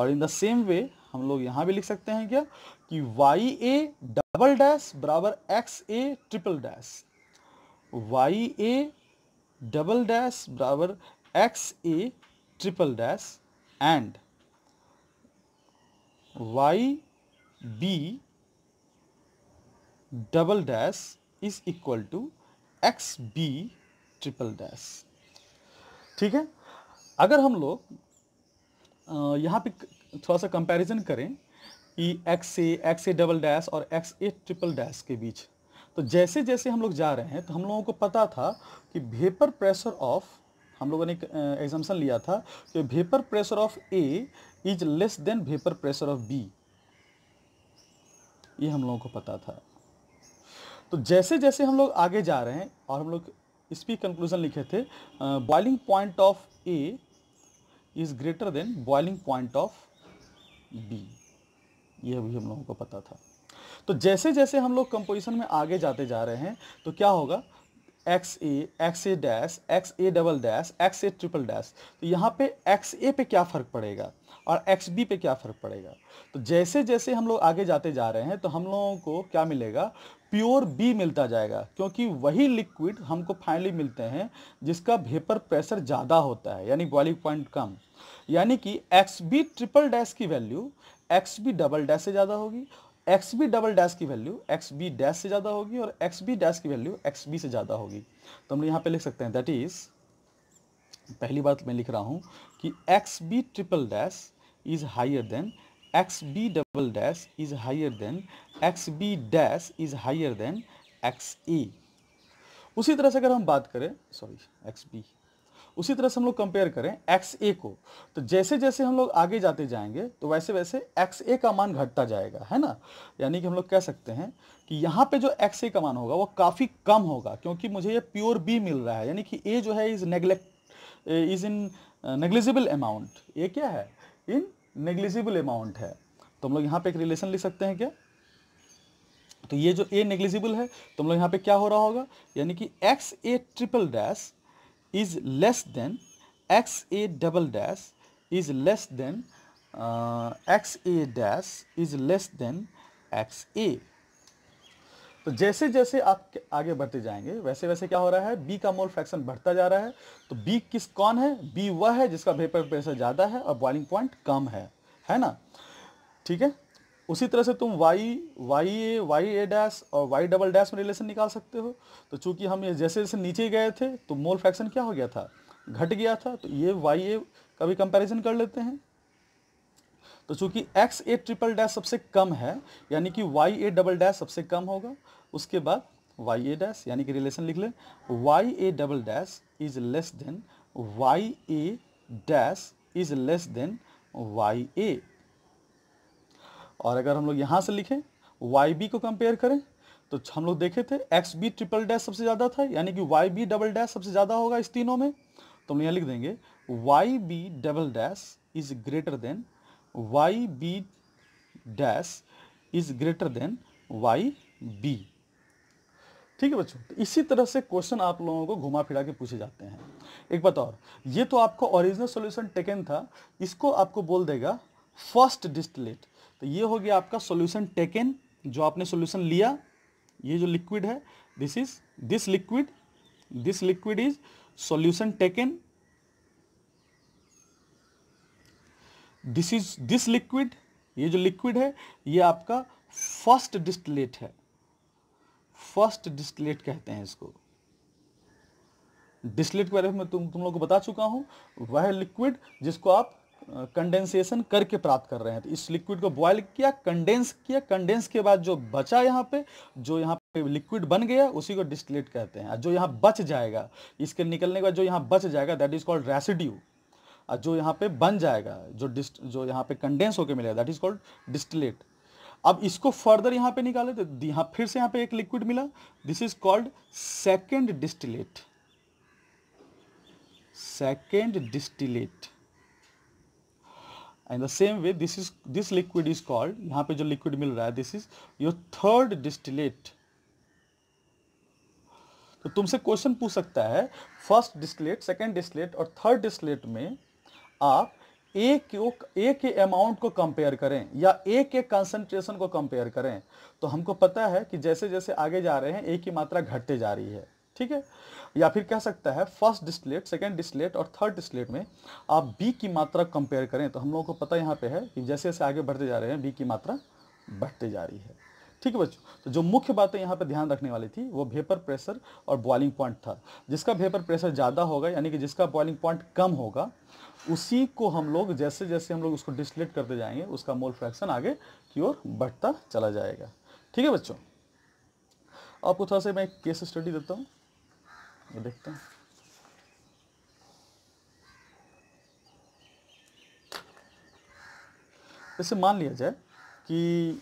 और in the same वे हम लोग यहाँ भी लिख सकते हैं क्या कि वाई ए डबल डैश बराबर X A triple dash Y A double dash बराबर x a e triple dash and y b double dash is equal to X B triple dash ठीक है अगर हम लोग यहाँ पे थोड़ा सा कंपैरिजन करें कि X A X A double dash और एक्स ए ट्रिपल डैश के बीच तो जैसे जैसे हम लोग जा रहे हैं तो हम लोगों को पता था कि वेपर प्रेशर ऑफ हम लोगों ने एग्जाम्पल लिया था कि vapour pressure of A is less than vapour pressure of B ये हम लोगों को पता था तो जैसे जैसे हम लोग आगे जा रहे हैं और हम लोग इस पर कंक्लूजन लिखे थे boiling point of A is greater than boiling point of B यह भी हम लोगों को पता था तो जैसे जैसे हम लोग कंपोजिशन में आगे जाते जा रहे हैं तो क्या होगा X A X A dash X A double dash X A triple dash तो यहाँ पे एक्स ए पे क्या फ़र्क पड़ेगा और एक्स बी पे क्या फ़र्क पड़ेगा तो जैसे जैसे हम लोग आगे जाते जा रहे हैं तो हम लोगों को क्या मिलेगा प्योर बी मिलता जाएगा क्योंकि वही लिक्विड हमको फाइनली मिलते हैं जिसका भेपर प्रेशर ज़्यादा होता है यानी बॉइलिंग पॉइंट कम यानी कि एक्स बी ट्रिपल डैश की value X B double dash से ज़्यादा होगी एक्स बी डबल डैश की वैल्यू एक्स बी डैश से ज़्यादा होगी और एक्स बी डैश की वैल्यू एक्स बी से ज़्यादा होगी तो हम लोग यहाँ पे लिख सकते हैं दैट इज़ पहली बात मैं लिख रहा हूँ कि X B triple dash is higher than X B double dash is higher than X B dash is higher than X E उसी तरह से अगर हम बात करें सॉरी एक्स बी उसी तरह से हम लोग कंपेयर करें एक्स ए को तो जैसे जैसे हम लोग आगे जाते जाएंगे तो वैसे वैसे एक्स ए का मान घटता जाएगा है ना यानी कि हम लोग कह सकते हैं कि यहाँ पे जो एक्स ए का मान होगा वो काफ़ी कम होगा क्योंकि मुझे ये प्योर बी मिल रहा है यानी कि ए जो है is neglect is in negligible amount ये क्या है इन नेग्लिजिबल अमाउंट है तो हम लोग यहाँ पर एक रिलेशन लिख सकते हैं क्या तो ये जो ए नेग्लिजिबल है तो हम लोग यहाँ पे क्या हो रहा होगा यानी कि X A triple dash is less than x a double dash is less than uh, x a dash is less than x a तो जैसे जैसे आप आगे बढ़ते जाएंगे वैसे वैसे क्या हो रहा है बी का मोल फ्रैक्शन बढ़ता जा रहा है तो बी किस कौन है बी वह है जिसका वेपर प्रेशर ज़्यादा है और बॉइलिंग पॉइंट कम है है ना ठीक है उसी तरह से तुम Y Y A Y A dash और वाई डबल डैश में रिलेशन निकाल सकते हो तो चूंकि हम ये जैसे जैसे नीचे गए थे तो मोल फ्रैक्शन क्या हो गया था घट गया था तो ये वाई ए का भी कंपेरिजन कर लेते हैं तो चूंकि एक्स ए ट्रिपल डैश सबसे कम है यानी कि वाई ए डबल डैश सबसे कम होगा उसके बाद वाई ए डैश यानी कि रिलेशन लिख लें Y A double dash is less than Y A dash is less than Y A और अगर हम लोग यहाँ से लिखें वाई बी को कंपेयर करें तो हम लोग देखे थे एक्स बी ट्रिपल डैश सबसे ज़्यादा था यानी कि वाई बी डबल डैश सबसे ज़्यादा होगा इस तीनों में तो हम यहाँ लिख देंगे Y B double dash is greater than Y B dash is greater than Y B ठीक है बच्चों तो इसी तरह से क्वेश्चन आप लोगों को घुमा फिरा के पूछे जाते हैं एक बात और ये तो आपको ओरिजिनल सॉल्यूशन टेकन था इसको आपको बोल देगा फर्स्ट डिस्टिलेट तो ये हो गया आपका सोल्यूशन टेकन जो आपने सोल्यूशन लिया ये जो लिक्विड है this is this liquid this liquid is solution taken this is this liquid ये जो लिक्विड है ये आपका फर्स्ट डिस्टलेट है फर्स्ट डिस्टलेट कहते हैं इसको डिस्टलेट के बारे में तुम तुम लोगों को बता चुका हूं वह लिक्विड जिसको आप कंडेंसेशन करके प्राप्त कर रहे हैं तो इस लिक्विड को बॉयल किया कंडेंस किया कंडेंस के बाद जो बचा यहाँ पे जो यहाँ पे लिक्विड बन गया उसी को डिस्टिलेट कहते हैं जो यहाँ बच जाएगा इसके निकलने के बाद जो यहाँ बच जाएगा दैट इज कॉल्ड रेसिड्यू और जो यहाँ पे बन जाएगा जो डिस्ट जो यहाँ पे कंडेंस होकर मिलेगा दैट इज कॉल्ड डिस्टिलेट अब इसको फर्दर यहाँ पे निकाले तो यहाँ फिर से यहाँ पे एक लिक्विड मिला this is called second distillate second distillate and the same way this is this liquid is called यहाँ पे जो लिक्विड मिल रहा है this is your third distillate तो तुमसे क्वेश्चन पूछ सकता है फर्स्ट डिस्टिलेट सेकेंड डिस्टिलेट और थर्ड डिस्टिलेट में आप ए को ए के अमाउंट को कंपेयर करें या ए के कंसंट्रेशन को कंपेयर करें तो हमको पता है कि जैसे जैसे आगे जा रहे हैं ए की मात्रा घटते जा रही है ठीक है या फिर कह सकता है फर्स्ट डिस्लेट सेकेंड डिस्लेट और थर्ड डिस्लेट में आप बी की मात्रा कंपेयर करें तो हम लोगों को पता यहाँ पे है कि जैसे जैसे आगे बढ़ते जा रहे हैं बी की मात्रा बढ़ते जा रही है ठीक है बच्चों तो जो मुख्य बातें यहाँ पे ध्यान रखने वाली थी वो भेपर प्रेशर और बॉइलिंग पॉइंट था जिसका भेपर प्रेशर ज़्यादा होगा यानी कि जिसका बॉइलिंग पॉइंट कम होगा उसी को हम लोग जैसे जैसे हम लोग उसको डिस्लेट करते जाएंगे उसका मोल फ्रैक्शन आगे की ओर बढ़ता चला जाएगा ठीक है बच्चों आपको थोड़ा सा मैं केस स्टडी देता हूँ वो देखते हैं जैसे मान लिया जाए कि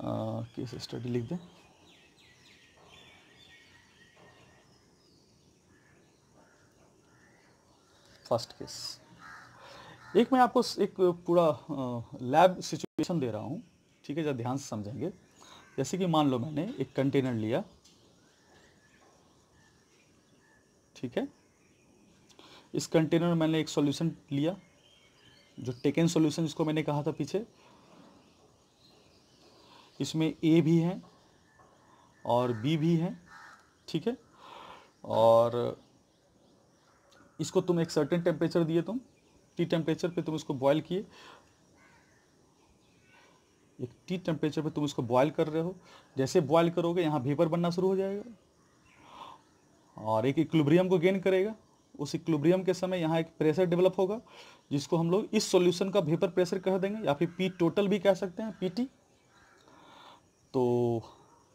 केस स्टडी लिख दें फर्स्ट केस एक मैं आपको एक पूरा लैब सिचुएशन दे रहा हूँ ठीक है जब ध्यान से समझेंगे जैसे कि मान लो मैंने एक कंटेनर लिया ठीक है इस कंटेनर में मैंने एक सॉल्यूशन लिया जो टेकन सॉल्यूशन जिसको मैंने कहा था पीछे इसमें ए भी है और बी भी है ठीक है और इसको तुम एक सर्टेन टेम्परेचर दिए तुम टी टेम्परेचर पे तुम इसको बॉयल किए एक टी टेम्परेचर पे तुम इसको बॉयल कर रहे हो जैसे बॉयल करोगे यहाँ वेपर बनना शुरू हो जाएगा और एक इक्लुब्रियम को गेन करेगा उस इक्लुब्रियम के समय यहाँ एक प्रेशर डेवलप होगा जिसको हम लोग इस सॉल्यूशन का वेपर प्रेशर कह देंगे या फिर पी टोटल भी कह सकते हैं पी टी तो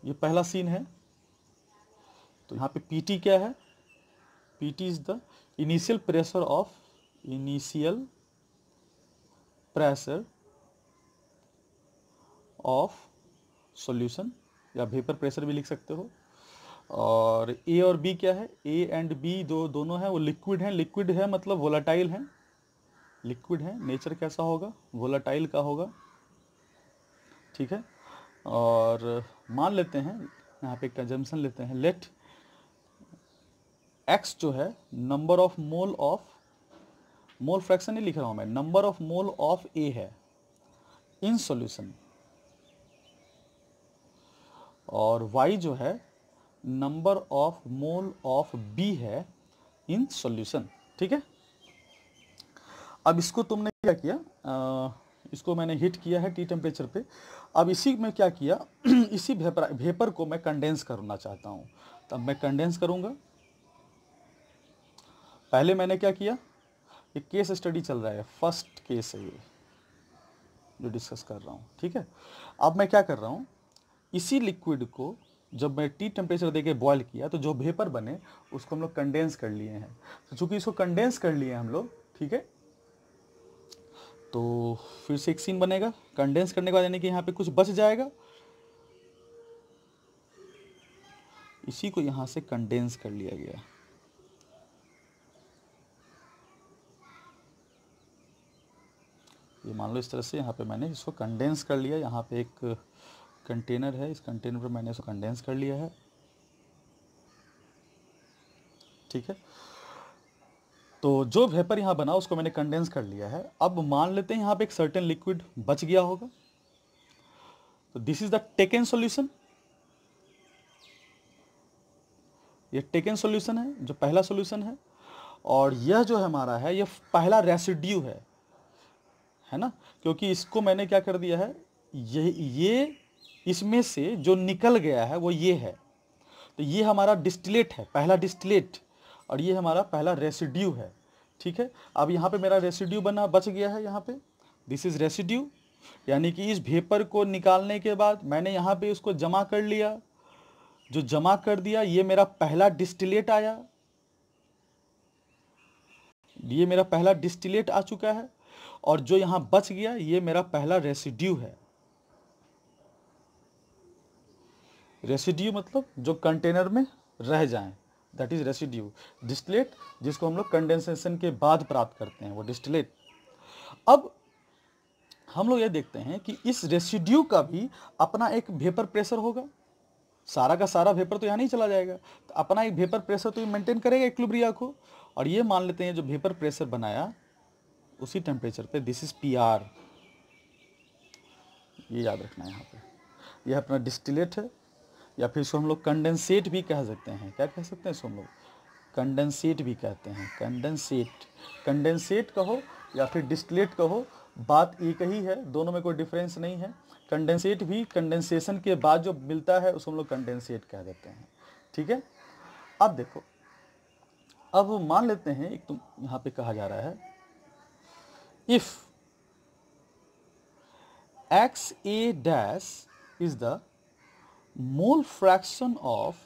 ये पहला सीन है तो यहाँ पे पी टी क्या है P T is the initial pressure of initial pressure of solution या वेपर प्रेशर भी लिख सकते हो और ए और बी क्या है ए एंड बी दो दोनों हैं वो लिक्विड हैं लिक्विड है मतलब वोलाटाइल हैं लिक्विड है नेचर कैसा होगा वोलाटाइल का होगा ठीक है और मान लेते हैं यहाँ पे कंजम्पन लेते हैं लेट एक्स जो है number of mole of mole fraction नहीं लिख रहा हूँ मैं number of mole of A है इन सॉल्यूशन और वाई जो है number of mole of B है इन सॉल्यूशन ठीक है अब इसको तुमने क्या किया आ, इसको मैंने हीट किया है टी टेम्परेचर पे अब इसी में क्या किया इसी भेपर भेपर को मैं कंडेंस करना चाहता हूं तब मैं कंडेंस करूंगा पहले मैंने क्या किया एक केस स्टडी चल रहा है फर्स्ट केस है ये जो डिस्कस कर रहा हूं ठीक है अब मैं क्या कर रहा हूं इसी लिक्विड को जब मैं टी टेम्परेचर देके बॉयल किया तो जो भेपर बने उसको हम लोग कंडेंस कर लिए हैं तो चूंकि इसको कंडेंस कर लिए हम लोग ठीक है तो फिर से एक सीन बनेगा कंडेंस करने के बाद यानी कि यहाँ पे कुछ बच जाएगा इसी को यहाँ से कंडेंस कर लिया गया ये मान लो इस तरह से यहाँ पे मैंने इसको कंडेंस कर लिया यहाँ पे एक कंटेनर है इस कंटेनर पर मैंने इसको कंडेंस कर लिया है ठीक है तो जो वेपर यहाँ बना उसको मैंने कंडेंस कर लिया है अब मान लेते हैं यहाँ पे एक सर्टेन लिक्विड बच गया होगा तो this is the taken solution ये टेकन सॉल्यूशन है जो पहला सॉल्यूशन है और यह जो हमारा है यह पहला रेसिड्यू है है ना क्योंकि इसको मैंने क्या कर दिया है ये ये इसमें से जो निकल गया है वो ये है तो ये हमारा डिस्टिलेट है पहला डिस्टिलेट और ये हमारा पहला रेसिड्यू है ठीक है अब यहाँ पे मेरा रेसिड्यू बना बच गया है यहाँ पे दिस इज़ रेसिड्यू यानी कि इस भेपर को निकालने के बाद मैंने यहाँ पे इसको जमा कर लिया जो जमा कर दिया ये मेरा पहला डिस्टिलेट आया ये मेरा पहला डिस्टिलेट आ चुका है और जो यहाँ बच गया ये मेरा पहला रेसिड्यू है रेसिड्यू मतलब जो कंटेनर में रह जाएं दैट इज़ रेसिड्यू डिस्टिलेट जिसको हम लोग कंडेंसेशन के बाद प्राप्त करते हैं वो डिस्टिलेट अब हम लोग ये देखते हैं कि इस रेसिड्यू का भी अपना एक वेपर प्रेशर होगा सारा का सारा वेपर तो यहाँ नहीं चला जाएगा तो अपना एक वेपर प्रेशर तो ये मेंटेन करेगा इक्लुब्रिया को और ये मान लेते हैं जो वेपर प्रेशर बनाया उसी टेम्परेचर पे दिस इज़ पी आर ये याद रखना है यहाँ पे यह अपना डिस्टिलेट है या फिर इसको हम लोग कंडेंसेट भी कह सकते हैं क्या कह सकते हैं इसको हम लोग कंडेंसेट भी कहते हैं कंडेंसेट कंडेंसेट कहो या फिर डिस्टलेट कहो बात एक ही है दोनों में कोई डिफरेंस नहीं है कंडेंसेट भी कंडेंसेशन के बाद जो मिलता है उसको हम लोग कंडेंसेट कह देते हैं ठीक है अब देखो अब मान लेते हैं एक तो यहाँ पे कहा जा रहा है if X A dash is the mole fraction of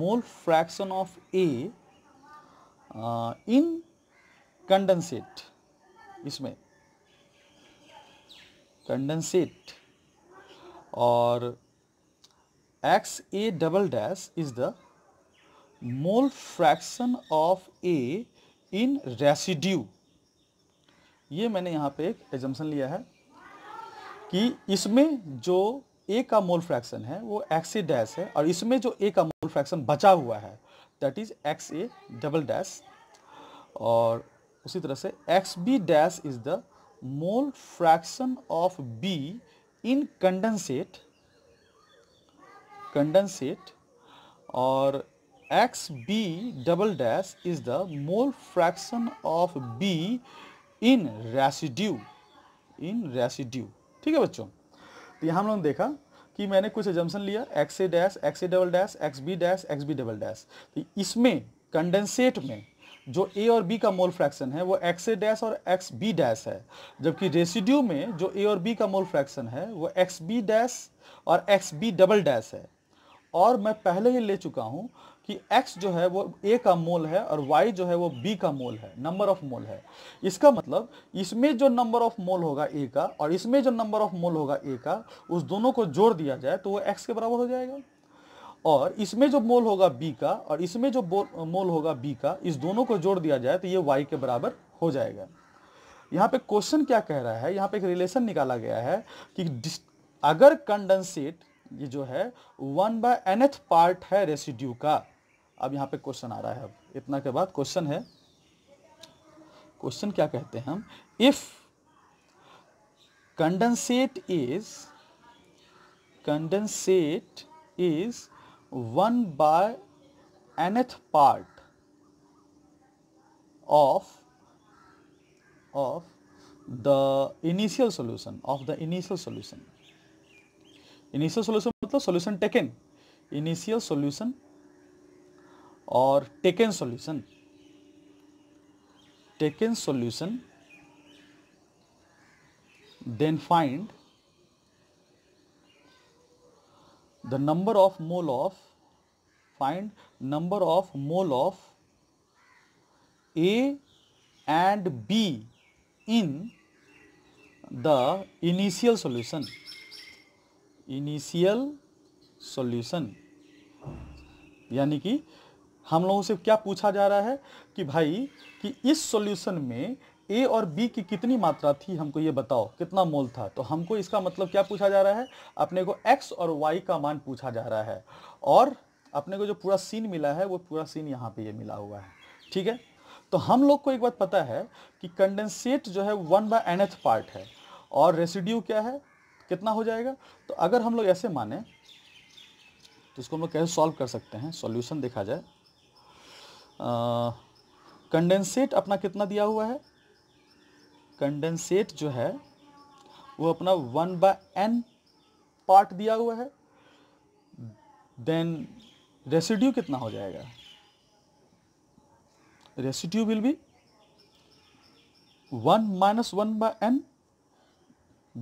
mole fraction of A uh, in condensate इसमें condensate और x A double dash is the mole fraction of A in residue ये मैंने यहाँ पे एक एजम्पन लिया है कि इसमें जो ए का मोल फ्रैक्शन है वो एक्स ए डैश है और इसमें जो ए का मोल फ्रैक्शन बचा हुआ है that is X A double dash और उसी तरह से X B dash is the mole fraction of B in condensate condensate और X B double dash is the mole fraction of B in residue in residue ठीक है बच्चों तो यहाँ हम लोगों ने देखा कि मैंने कुछ एजम्सन लिया X A dash X A double dash X B dash X B double dash तो इसमें कंडेंसेट में जो ए और बी का मोल फ्रैक्शन है वो एक्स ए डैश और एक्स बी डैश है जबकि रेसिड्यू में जो ए और बी का मोल फ्रैक्शन है वो एक्स बी डैश और एक्स बी डबल डैश है और मैं पहले ही ले चुका हूँ कि x जो है वो a का मोल है और y जो है वो b का मोल है नंबर ऑफ मोल है इसका मतलब इसमें जो नंबर ऑफ मोल होगा a का और इसमें जो नंबर ऑफ मोल होगा a का उस दोनों को जोड़ दिया जाए तो वो x के बराबर हो जाएगा और इसमें जो मोल होगा b का और इसमें जो मोल होगा b का इस दोनों को जोड़ दिया जाए तो ये y के बराबर हो जाएगा यहाँ पे क्वेश्चन क्या कह रहा है यहाँ पे एक रिलेशन निकाला गया है कि अगर कंडेंसेट ये जो है वन बाय एनथ पार्ट है रेसिड्यू का अब यहाँ पे क्वेश्चन आ रहा है अब इतना के बाद क्वेश्चन है क्वेश्चन क्या कहते हैं हम if condensate is condensate is one by nth part of of the initial solution of the initial solution initial solution मतलब सोल्यूशन टेकन इनिशियल सोल्यूशन और taken solution taken solution then find the number of mole of find number of mole of A and B in the initial solution initial solution यानी कि हम लोगों से क्या पूछा जा रहा है कि भाई कि इस सॉल्यूशन में ए और बी की कितनी मात्रा थी हमको ये बताओ कितना मोल था तो हमको इसका मतलब क्या पूछा जा रहा है अपने को एक्स और वाई का मान पूछा जा रहा है और अपने को जो पूरा सीन मिला है वो पूरा सीन यहाँ पे ये मिला हुआ है ठीक है तो हम लोग को एक बात पता है कि कंडेंसेट जो है वन बाय एथ पार्ट है और रेसिड्यू क्या है कितना हो जाएगा तो अगर हम लोग ऐसे माने तो इसको हम लोग कैसे सॉल्व कर सकते हैं सॉल्यूशन देखा जाए कंडेंसेट अपना कितना दिया हुआ है कंडेंसेट जो है वो अपना वन बाय एन पार्ट दिया हुआ है देन रेसिड्यू कितना हो जाएगा residue will be one minus one by N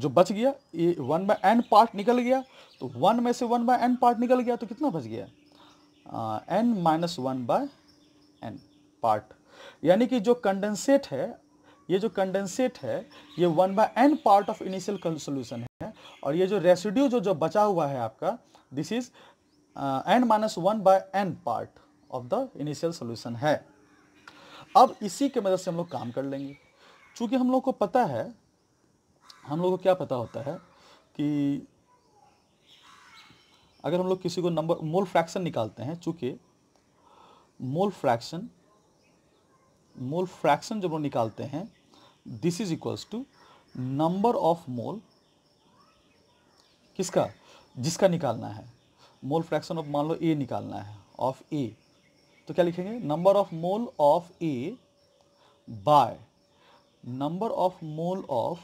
जो बच गया ये वन बाय एन पार्ट निकल गया तो वन में से वन बाय एन पार्ट निकल गया तो कितना बच गया N minus one by N part यानी कि जो कंडेंसेट है ये जो कंडेंसेट है ये one by N part of initial solution है और ये जो रेसिड्यू जो जो बचा हुआ है आपका this is N minus one by N part of the initial solution है अब इसी के मदद से हम लोग काम कर लेंगे चूंकि हम लोग को पता है हम लोग को क्या पता होता है कि अगर हम लोग किसी को नंबर मोल फ्रैक्शन निकालते हैं चूंकि मोल फ्रैक्शन मोल फ्रैक्शन जब हम निकालते हैं this is equals to number of mole किसका जिसका निकालना है मोल फ्रैक्शन ऑफ मान लो ए निकालना है ऑफ ए तो क्या लिखेंगे number of mole of A by number of mole of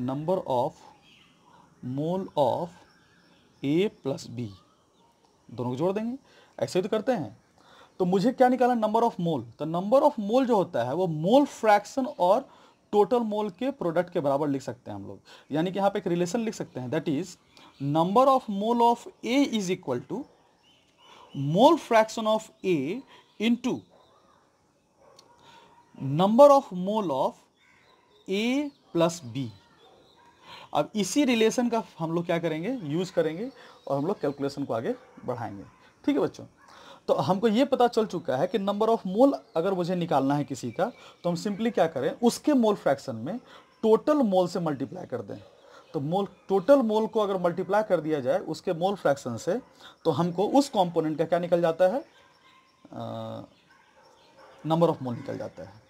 number of mole of A plus B दोनों को जोड़ देंगे ऐसे तो करते हैं तो मुझे क्या निकाला नंबर ऑफ मोल तो नंबर ऑफ मोल जो होता है वो मोल फ्रैक्शन और टोटल मोल के प्रोडक्ट के बराबर लिख सकते हैं हम लोग यानी कि यहाँ पे एक रिलेशन लिख सकते हैं that is number of mole of A is equal to mole fraction of A into number of mole of A plus B अब इसी रिलेशन का हम लोग क्या करेंगे यूज़ करेंगे और हम लोग कैलकुलेशन को आगे बढ़ाएंगे ठीक है बच्चों तो हमको ये पता चल चुका है कि नंबर ऑफ मोल अगर मुझे निकालना है किसी का तो हम सिंपली क्या करें उसके मोल फ्रैक्शन में टोटल मोल से मल्टीप्लाई कर दें तो मोल टोटल मोल को अगर मल्टीप्लाई कर दिया जाए उसके मोल फ्रैक्शन से तो हमको उस कंपोनेंट का क्या निकल जाता है नंबर ऑफ मोल निकल जाता है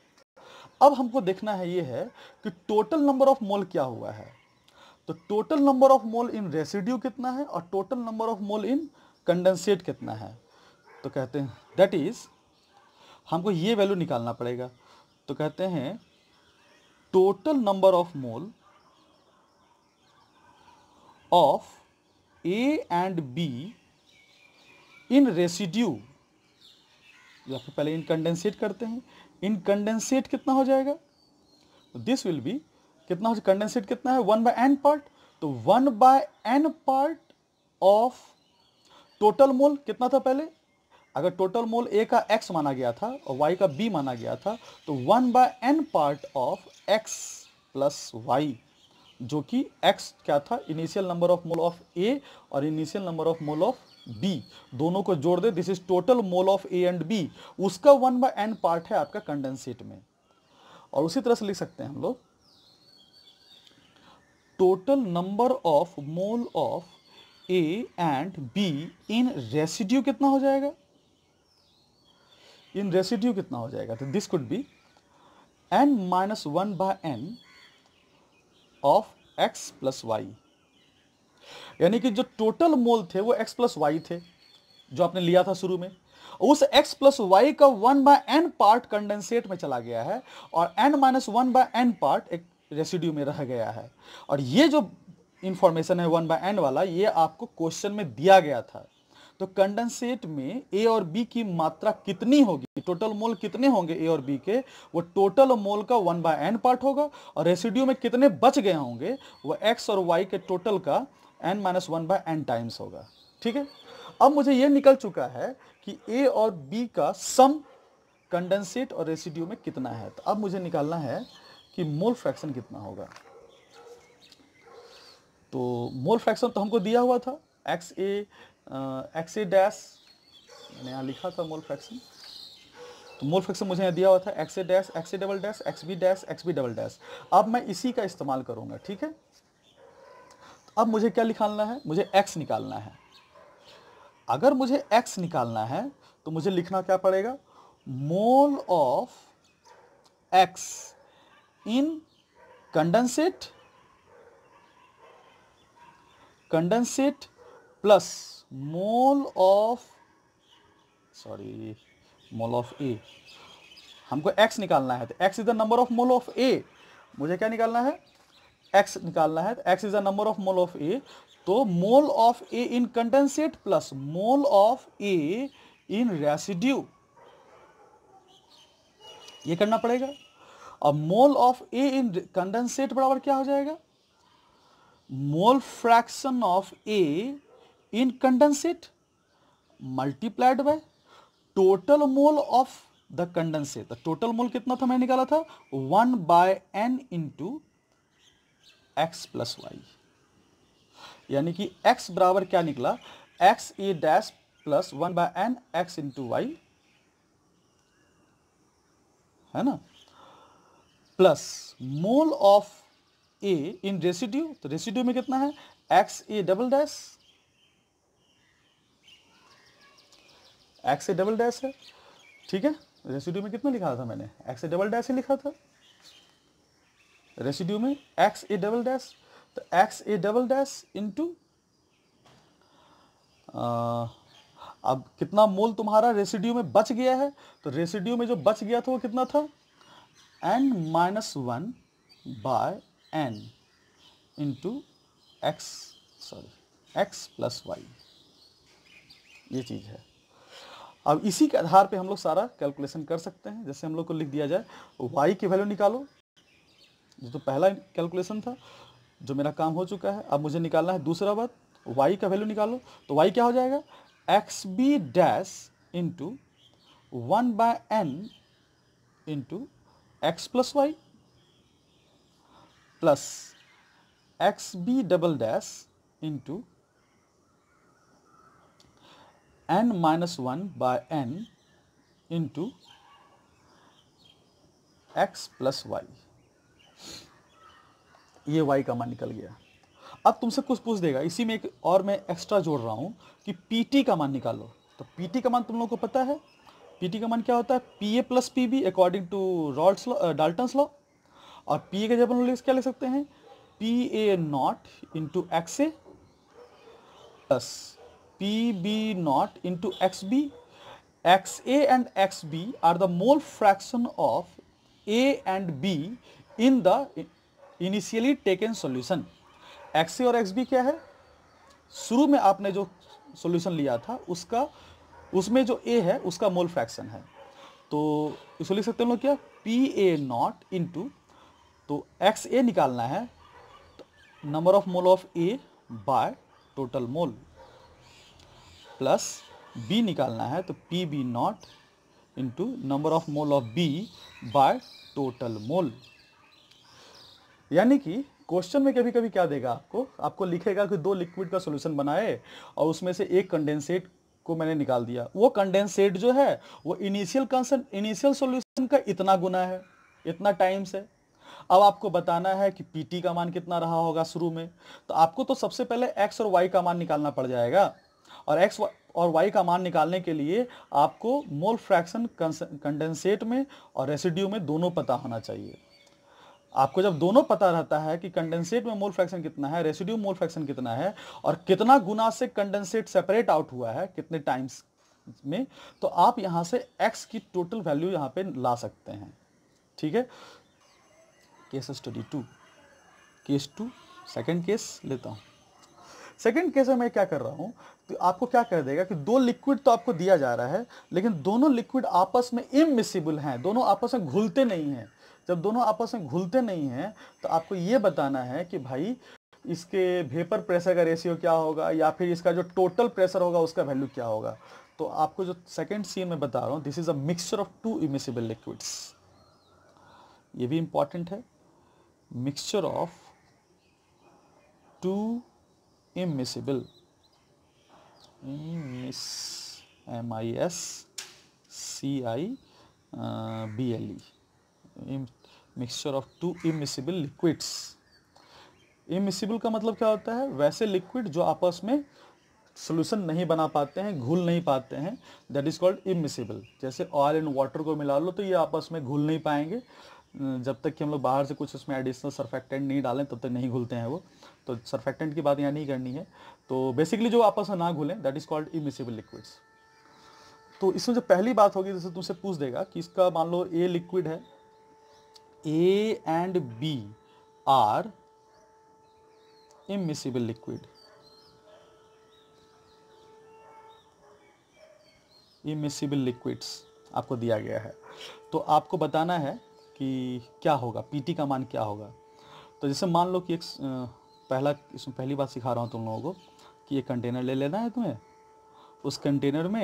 अब हमको देखना है ये है कि टोटल नंबर ऑफ मोल क्या हुआ है तो total number of mole in residue कितना है और total number of mole in condensate कितना है तो कहते हैं दैट इज़ हमको ये वैल्यू निकालना पड़ेगा तो कहते हैं total number of mole of A and B in residue या फिर पहले इन कंडेंसेट करते हैं इन कंडेंसेट कितना हो जाएगा दिस विल बी कितना हो कंडेंसेट कितना है वन बाय एन पार्ट तो one by N part of total mole कितना था पहले अगर टोटल मोल ए का एक्स माना गया था और वाई का बी माना गया था तो one by N part of X plus Y जो कि एक्स क्या था initial number of mole of A और initial number of mole of B दोनों को जोड़ दे this is total mole of A and B उसका वन बाय एन पार्ट है आपका कंडेंसेट में और उसी तरह से लिख सकते हैं हम लोग total number of mole of A and B in residue कितना हो जाएगा इन रेसिड्यू कितना हो जाएगा तो this could be N minus one by N of X plus Y यानी कि जो टोटल मोल थे वो एक्स प्लस वाई थे जो आपने लिया था शुरू में उस x प्लस वाई का one by N part condensate में चला गया है और n minus one by N part एक रेसिड्यू में रह गया है और ये जो इन्फॉर्मेशन है वन बाय एन वाला ये आपको क्वेश्चन में दिया गया था तो कंडेंसेट में ए और बी की मात्रा कितनी होगी टोटल मोल कितने होंगे ए और बी के वो टोटल मोल का वन बाय एन पार्ट होगा और रेसिड्यू में कितने बच गए होंगे वो एक्स और वाई के टोटल का N minus one by N times होगा ठीक है अब मुझे ये निकल चुका है कि ए और बी का सम कंडेंसेट और रेसिड्यू में कितना है तो अब मुझे निकालना है कि मोल फ्रैक्शन कितना होगा तो मोल फ्रैक्शन तो हमको दिया हुआ था X A X A dash मैंने यहाँ लिखा था मोल फ्रैक्शन तो मोल फ्रैक्शन मुझे यहाँ दिया हुआ था X A dash X A double dash X B dash X B double dash अब मैं इसी का इस्तेमाल करूँगा ठीक है तो अब मुझे क्या निकालना है मुझे एक्स निकालना है अगर मुझे एक्स निकालना है तो मुझे लिखना क्या पड़ेगा mole of X in condensate condensate plus mole of sorry mole of A हमको x निकालना है तो x is the number of mole of A मुझे क्या निकालना है x निकालना है तो x is the number of mole of A तो mole of A in condensate plus mole of A in residue ये करना पड़ेगा अब मोल ऑफ ए इन कंडेंसेट बराबर क्या हो जाएगा mole fraction of A in condensate multiplied by total mole of the condensate तो टोटल मोल कितना था मैंने निकाला था one by N into X plus Y यानी कि x बराबर क्या निकला X A dash plus one by N X into Y है ना plus mole of A in residue तो रेसिड्यू में कितना है X A double dash X A double dash है ठीक है रेसिड्यू में कितना लिखा था मैंने एक्स ए डबल डैश ही लिखा था रेसिड्यू में एक्स ए डबल डैश तो X A double dash into अब कितना मोल तुम्हारा रेसिड्यू में बच गया है तो रेसिड्यू में जो बच गया था वो कितना था N minus one by N into X sorry X plus Y ये चीज़ है अब इसी के आधार पे हम लोग सारा कैलकुलेशन कर सकते हैं जैसे हम लोग को लिख दिया जाए वाई की वैल्यू निकालो जो तो पहला कैलकुलेशन था जो मेरा काम हो चुका है अब मुझे निकालना है दूसरा बात वाई का वैल्यू निकालो तो वाई क्या हो जाएगा X B dash into one by N into X plus Y plus X B double dash into N minus one by N into X plus Y ये वाई का मान निकल गया अब तुमसे कुछ पूछ देगा इसी में एक और मैं एक्स्ट्रा जोड़ रहा हूं कि पीटी का मान निकालो तो पीटी का मान तुम लोगों को पता है पीटी का मान क्या होता है P A plus P B according to Raoult's law Dalton's law और पी ए का जब हम लोग क्या लिख सकते हैं P A not into X A plus P B not into X B X A and X B are the mole fraction of A and B in the initially taken solution X A और X B क्या है शुरू में आपने जो solution लिया था उसका उसमें जो ए है उसका मोल फ्रैक्शन है तो इसको लिख सकते हैं लोग क्या पी ए नॉट इंटू तो एक्स ए निकालना है number of mole of A by total mole plus B निकालना है तो P B not into number of mole of B by total mole यानी कि क्वेश्चन में कभी कभी क्या देगा आपको आपको लिखेगा कि दो लिक्विड का सोल्यूशन बनाए और उसमें से एक कंडेंसेट को मैंने निकाल दिया वो कंडेंसेट जो है वो इनिशियल कंसन इनिशियल सॉल्यूशन का इतना गुना है इतना टाइम्स है अब आपको बताना है कि पीटी का मान कितना रहा होगा शुरू में तो आपको तो सबसे पहले एक्स और वाई का मान निकालना पड़ जाएगा और एक्स और वाई का मान निकालने के लिए आपको मोल फ्रैक्शन कंडेंसेट में और रेसिड्यू में दोनों पता होना चाहिए आपको जब दोनों पता रहता है कि कंडेंसेट में मोल फ्रैक्शन कितना है रेसिड्यू मोल फ्रैक्शन कितना है और कितना गुना से कंडेंसेट सेपरेट आउट हुआ है कितने टाइम्स में तो आप यहां से एक्स की टोटल वैल्यू यहाँ पे ला सकते हैं ठीक है case study two case two second case लेता हूँ सेकेंड केस में मैं क्या कर रहा हूं तो आपको क्या कह देगा कि दो लिक्विड तो आपको दिया जा रहा है लेकिन दोनों लिक्विड आपस में इमिसिबल हैं दोनों आपस में घुलते नहीं हैं जब दोनों आपस में घुलते नहीं हैं तो आपको ये बताना है कि भाई इसके भेपर प्रेशर का रेशियो क्या होगा या फिर इसका जो टोटल प्रेशर होगा उसका वैल्यू क्या होगा तो आपको जो सेकेंड सीन में बता रहा हूँ this is a mixture of two immiscible liquids ये भी इम्पॉर्टेंट है mixture of two immiscible immis M I S C I B L E mixture of two immiscible liquids immiscible का मतलब क्या होता है वैसे लिक्विड जो आपस में सोल्यूशन नहीं बना पाते हैं घुल नहीं पाते हैं दैट इज़ कॉल्ड इमिसिबल जैसे ऑयल एंड वाटर को मिला लो तो ये आपस में घुल नहीं पाएंगे जब तक कि हम लोग बाहर से कुछ उसमें एडिशनल सरफेक्टेंट नहीं डालें तब तक नहीं घुलते हैं वो तो सरफेक्टेंट की बात यहाँ नहीं करनी है तो बेसिकली जो आपस में ना घुलें that is called immiscible liquids तो इसमें जो पहली बात होगी जैसे तुमसे पूछ देगा कि इसका मान लो ए लिक्विड है A and B are immiscible liquid immiscible liquids आपको दिया गया है तो आपको बताना है कि क्या होगा पीटी का मान क्या होगा तो जैसे मान लो कि एक पहला इसमें पहली बात सिखा रहा हूँ तुम लोगों को कि ये कंटेनर ले लेना है तुम्हें उस कंटेनर में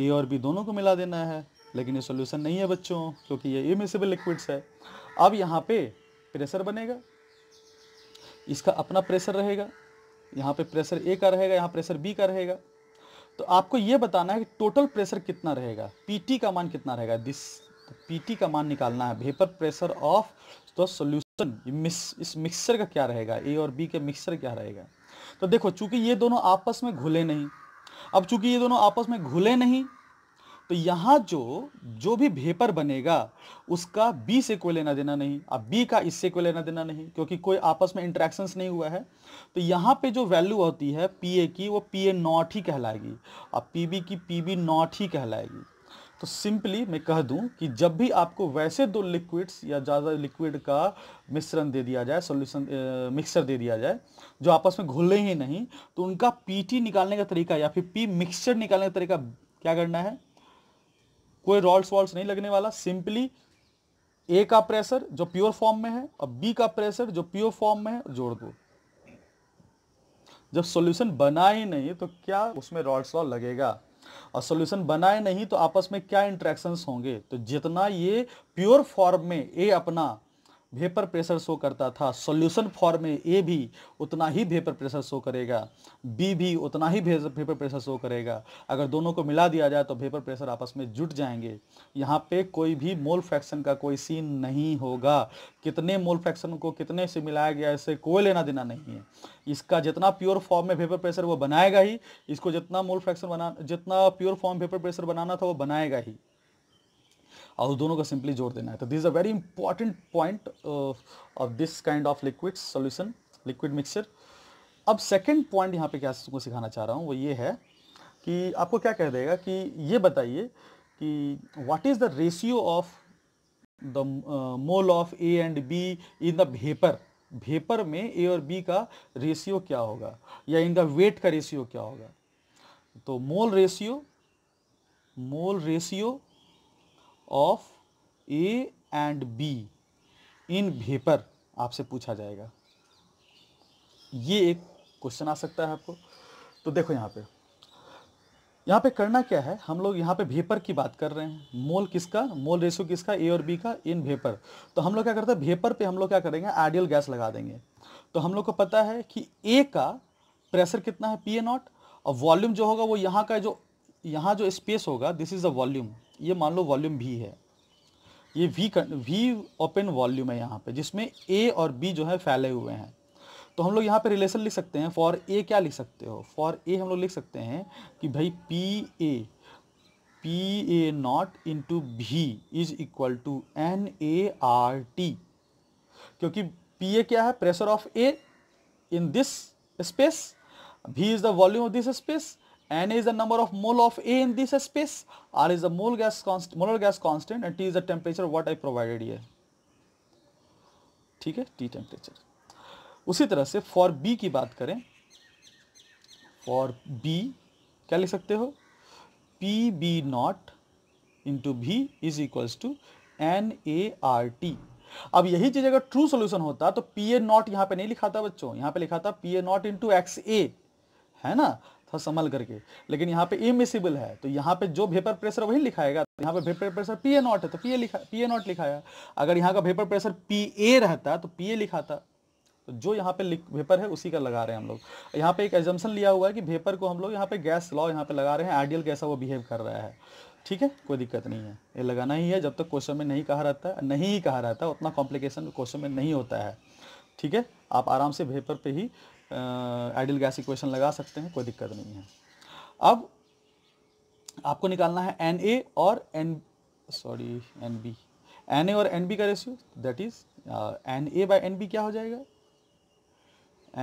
ए और बी दोनों को मिला देना है लेकिन ये सोल्यूशन नहीं है बच्चों क्योंकि ये इमिसिबल लिक्विड्स है अब यहाँ पे प्रेशर बनेगा इसका अपना प्रेशर रहेगा यहाँ पे प्रेशर ए का रहेगा यहाँ प्रेशर बी का रहेगा तो आपको ये बताना है कि टोटल प्रेशर कितना रहेगा पीटी का मान कितना रहेगा दिस पीटी का मान निकालना है vapour pressure of the solution इस मिक्सचर का क्या रहेगा ए और बी के मिक्सचर क्या रहेगा तो देखो चूंकि ये दोनों आपस में घुले नहीं अब चूंकि ये दोनों आपस में घुले नहीं तो यहाँ जो जो भी भेपर बनेगा उसका बी से कोई लेना देना नहीं अब बी का इससे कोई लेना देना नहीं क्योंकि कोई आपस में इंट्रैक्शंस नहीं हुआ है तो यहाँ पे जो वैल्यू होती है पी ए की वो पी ए नॉट ही कहलाएगी अब पी बी की पी बी नॉट ही कहलाएगी तो सिंपली मैं कह दूं कि जब भी आपको वैसे दो लिक्विड्स या ज़्यादा लिक्विड का मिश्रण दे दिया जाए सॉल्यूशन मिक्सर दे दिया जाए जो आपस में घुले ही नहीं तो उनका पीटी निकालने का तरीका या फिर पी मिक्सचर निकालने का तरीका क्या करना है कोई रॉल्स वॉल्स नहीं लगने वाला सिंपली ए का प्रेशर जो प्योर फॉर्म में है और बी का प्रेशर जो प्योर फॉर्म में है जोड़ दो जब सॉल्यूशन बना ही नहीं तो क्या उसमें रॉल्स वॉल लगेगा और सॉल्यूशन बनाए नहीं तो आपस में क्या इंट्रैक्शन होंगे तो जितना ये प्योर फॉर्म में ए अपना वेपर प्रेशर शो करता था सॉल्यूशन फॉर्म में ए भी उतना ही वेपर प्रेशर शो करेगा बी भी उतना ही वेपर प्रेशर शो करेगा अगर दोनों को मिला दिया जाए तो वेपर प्रेशर आपस में जुट जाएंगे यहाँ पे कोई भी मोल फ्रैक्शन का कोई सीन नहीं होगा कितने मोल फ्रैक्शन को कितने से मिलाया गया इससे कोई लेना देना नहीं है इसका जितना प्योर फॉर्म में वेपर प्रेशर वो बनाएगा ही इसको जितना मोल फ्रैक्शन बना जितना प्योर फॉर्म वेपर प्रेशर बनाना था वो बनाएगा ही और दोनों को सिंपली जोड़ देना है तो this a very important point of this kind of liquid solution liquid mixture अब सेकेंड पॉइंट यहाँ पे क्या सिखाना चाह रहा हूँ वो ये है कि आपको क्या कह देगा कि ये बताइए कि what is the ratio of the mole of A and B in the vapour vapour में ए और बी का रेशियो क्या होगा या इनका वेट का रेशियो क्या होगा तो mole ratio mole ratio of A and B in vapour आपसे पूछा जाएगा ये एक क्वेश्चन आ सकता है आपको तो देखो यहाँ पे यहाँ पे करना क्या है हम लोग यहाँ पे भेपर की बात कर रहे हैं मोल किसका मोल रेशो किसका ए और बी का इन भेपर तो हम लोग क्या करते हैं भेपर पे हम लोग क्या करेंगे आइडियल गैस लगा देंगे तो हम लोग को पता है कि ए का प्रेशर कितना है पी ए नॉट और वॉल्यूम जो होगा वो यहाँ का जो यहाँ जो स्पेस होगा दिस इज़ द वॉल्यूम ये मान लो वॉल्यूम भी है ये वी वी ओपन वॉल्यूम है यहाँ पे जिसमें ए और बी जो है फैले हुए हैं तो हम लोग यहाँ पे रिलेशन लिख सकते हैं फॉर ए क्या लिख सकते हो फॉर ए हम लोग लिख सकते हैं कि भाई P A P A not into V is equal to N A R T क्योंकि पी ए क्या है pressure of A in this space V is the volume of this space N is the number of mole of A in this space, R is the mole gas const, molar gas constant and T is the temperature what I provided here. ठीक है T temperature. उसी तरह से for B की बात करें for B क्या लिख सकते हो P B not into V is equals to N A R T अब यही चीज अगर ट्रू सोल्यूशन होता तो पी ए नॉट यहाँ पे नहीं लिखा था बच्चों यहाँ पे लिखा था P A not into X A है ना थोड़ा संभल करके लेकिन यहाँ पे इमिसिबल है तो यहाँ पे जो वेपर प्रेशर वही लिखाएगा तो यहाँ पे vapour pressure P A not है तो पी ए लिखा पी ए नॉट लिखाया अगर यहाँ का वेपर प्रेशर पी ए रहता तो पी ए लिखाता तो जो यहाँ पे वेपर है उसी का लगा रहे हैं हम लोग यहाँ पे एक एजम्सन लिया हुआ है कि वेपर को हम लोग यहाँ पे गैस लॉ यहाँ पे लगा रहे हैं आइडियल कैसा वो बिहेव कर रहा है ठीक है कोई दिक्कत नहीं है ये लगाना ही है जब तक क्वेश्चन में नहीं कहा रहता नहीं ही कहा रहता उतना कॉम्प्लिकेशन क्वेश्चन में नहीं होता है ठीक है आप आराम से वेपर पे ही आइडियल गैस इक्वेशन लगा सकते हैं कोई दिक्कत नहीं है अब आपको निकालना है एन ए और N sorry N B N A और एन बी का ratio that is N A by N B क्या हो जाएगा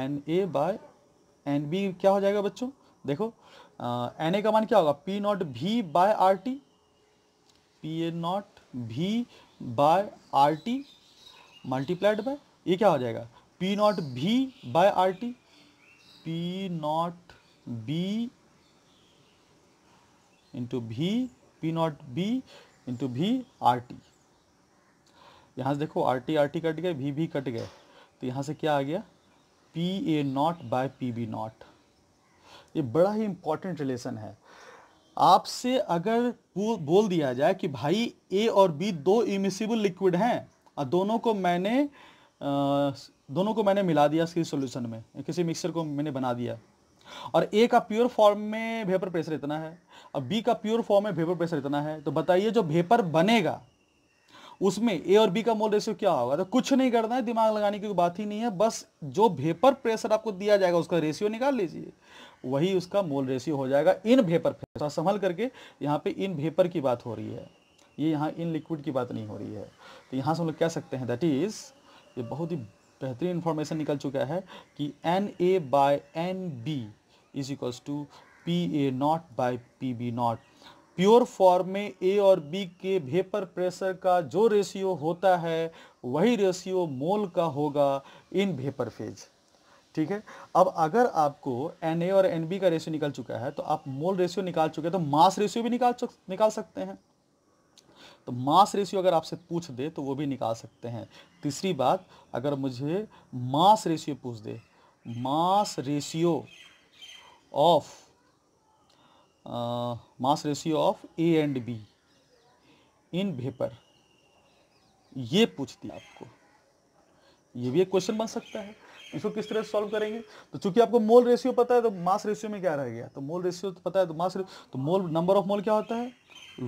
N A by N B क्या हो जाएगा बच्चों देखो एन ए का मान क्या होगा P naught V by R T P A naught V by R T multiplied by ये क्या हो जाएगा P naught V by R T P naught B into V P naught B into V R T यहाँ से देखो R T R T cut गए V भी cut गए तो यहाँ से क्या आ गया P A naught by P B not ये बड़ा ही इम्पॉर्टेंट रिलेशन है आपसे अगर बोल दिया जाए कि भाई ए और बी दो इमिसिबल लिक्विड हैं और दोनों को मैंने दोनों को मैंने मिला दिया किसी सोल्यूशन में किसी मिक्सर को मैंने बना दिया और ए का प्योर फॉर्म में वेपर प्रेशर इतना है और बी का प्योर फॉर्म में वेपर प्रेशर इतना है तो बताइए जो वेपर बनेगा उसमें ए और बी का मोल रेशियो क्या होगा तो कुछ नहीं करना है दिमाग लगाने की बात ही नहीं है बस जो वेपर प्रेशर आपको दिया जाएगा उसका रेशियो निकाल लीजिए वही उसका मोल रेशियो हो जाएगा इन वेपर प्रेशर संभल करके यहाँ पे इन वेपर की बात हो रही है ये यहाँ इन लिक्विड की बात नहीं हो रही है तो यहाँ से हम लोग कह सकते हैं दैट इज़ ये बहुत ही बेहतरीन इन्फॉर्मेशन निकल चुका है कि n A by N B is equals to P A naught by P B naught pure form में ए और बी के वेपर प्रेशर का जो रेशियो होता है वही रेशियो मोल का होगा इन वेपर फेज ठीक है अब अगर आपको एन ए और एन बी का रेशियो निकल चुका है तो आप मोल रेशियो निकाल चुके हैं तो मास रेशियो भी निकाल निकाल सकते हैं तो मास रेशियो अगर आपसे पूछ दे तो वो भी निकाल सकते हैं तीसरी बात अगर मुझे मास रेशियो पूछ दे mass ratio of mass ratio of A and B in vapour ये पूछती आपको ये भी एक क्वेश्चन बन सकता है इसको किस तरह से सॉल्व करेंगे तो चूंकि आपको मोल रेशियो पता है तो मास रेशियो में क्या रह गया तो मोल रेशियो तो पता है तो मास तो मोल नंबर ऑफ मोल क्या होता है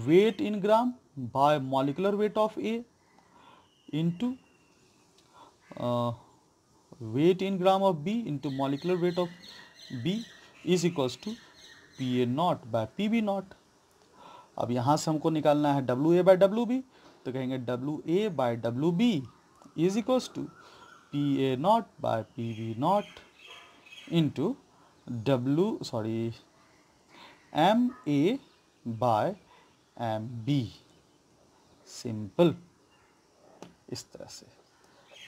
weight in gram by molecular weight of A into weight in gram of B into molecular weight of B is is to P A naught by P B naught अब यहाँ से हमको निकालना है W A by W B तो कहेंगे W A by W B is equals to P A naught by P B not into W sorry M A by M B simple इस तरह से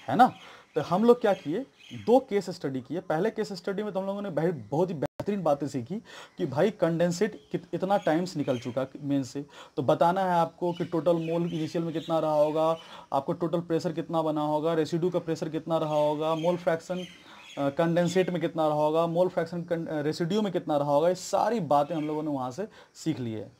है ना तो हम लोग क्या किए दो केस स्टडी किए पहले केस स्टडी में तो हम लोगों ने बहुत ही बेहतरीन बातें सीखी कि भाई कंडेंसेट इतना टाइम्स निकल चुका मेन से तो बताना है आपको कि टोटल मोल इनिशियल में कितना रहा होगा आपको टोटल प्रेशर कितना बना होगा रेसिड्यू का प्रेशर कितना रहा होगा मोल फ्रैक्शन कंडेंसेट में कितना रहा होगा मोल फ्रैक्शन रेसिड्यू में कितना रहा होगा ये सारी बातें हम लोगों ने वहाँ से सीख ली है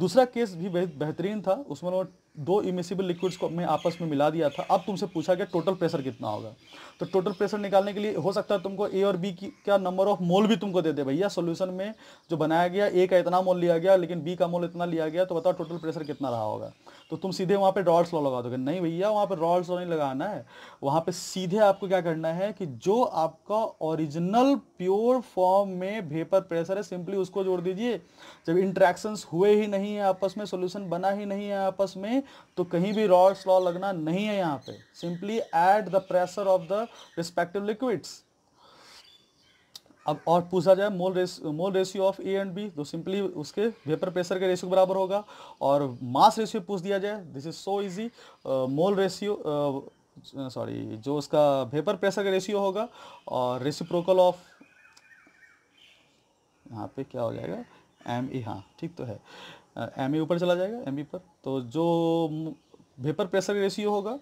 दूसरा केस भी बेहतरीन था उसमें लोग दो इमिसिबल लिक्विड्स को मैं आपस में मिला दिया था अब तुमसे पूछा गया टोटल प्रेशर कितना होगा तो टोटल प्रेशर निकालने के लिए हो सकता है तुमको ए और बी की क्या नंबर ऑफ मोल भी तुमको दे दे भैया सोल्यूशन में जो बनाया गया ए का इतना मोल लिया गया लेकिन बी का मोल इतना लिया गया तो बताओ टोटल प्रेशर कितना रहा होगा तो तुम सीधे वहाँ पर रॉड्स लॉ लगा दोगे नहीं भैया वहाँ पर रॉड्स लॉ नहीं लगाना है वहाँ पर सीधे आपको क्या करना है कि जो आपका ओरिजिनल प्योर फॉर्म में भेपर प्रेशर है सिंपली उसको जोड़ दीजिए जब इंट्रैक्शंस हुए ही नहीं है आपस में सोल्यूशन बना ही नहीं है आपस में तो कहीं भी रॉयस लॉ लगना नहीं है यहां पे simply add the pressure of the respective liquids अब और पूछा जाए मोल रेस mole ratio of A and B तो सिंपली उसके वेपर प्रेशर के रेशियो बराबर होगा और मास रेशियो पूछ दिया जाए this is so easy mole ratio sorry जो उसका वेपर प्रेशर का रेशियो होगा और रेसिप्रोकल ऑफ यहाँ पे क्या हो जाएगा एम ई e, हाँ ठीक तो है एम e ऊपर चला जाएगा एम e पर तो जो वेपर प्रेशर रेशियो होगा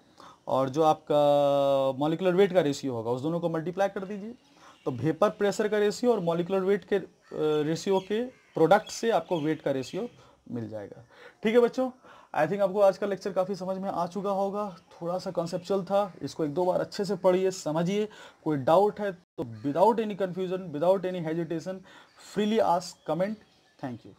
और जो आपका मॉलिकुलर वेट का रेशियो होगा उस दोनों को मल्टीप्लाई कर दीजिए तो वेपर प्रेशर का रेशियो और मॉलिकुलर वेट के रेशियो के प्रोडक्ट से आपको वेट का रेशियो मिल जाएगा ठीक है बच्चों आई थिंक आपको आज का लेक्चर काफ़ी समझ में आ चुका होगा थोड़ा सा कॉन्सेप्चुअल था इसको एक दो बार अच्छे से पढ़िए समझिए कोई डाउट है तो without any confusion without any hesitation freely ask comment thank you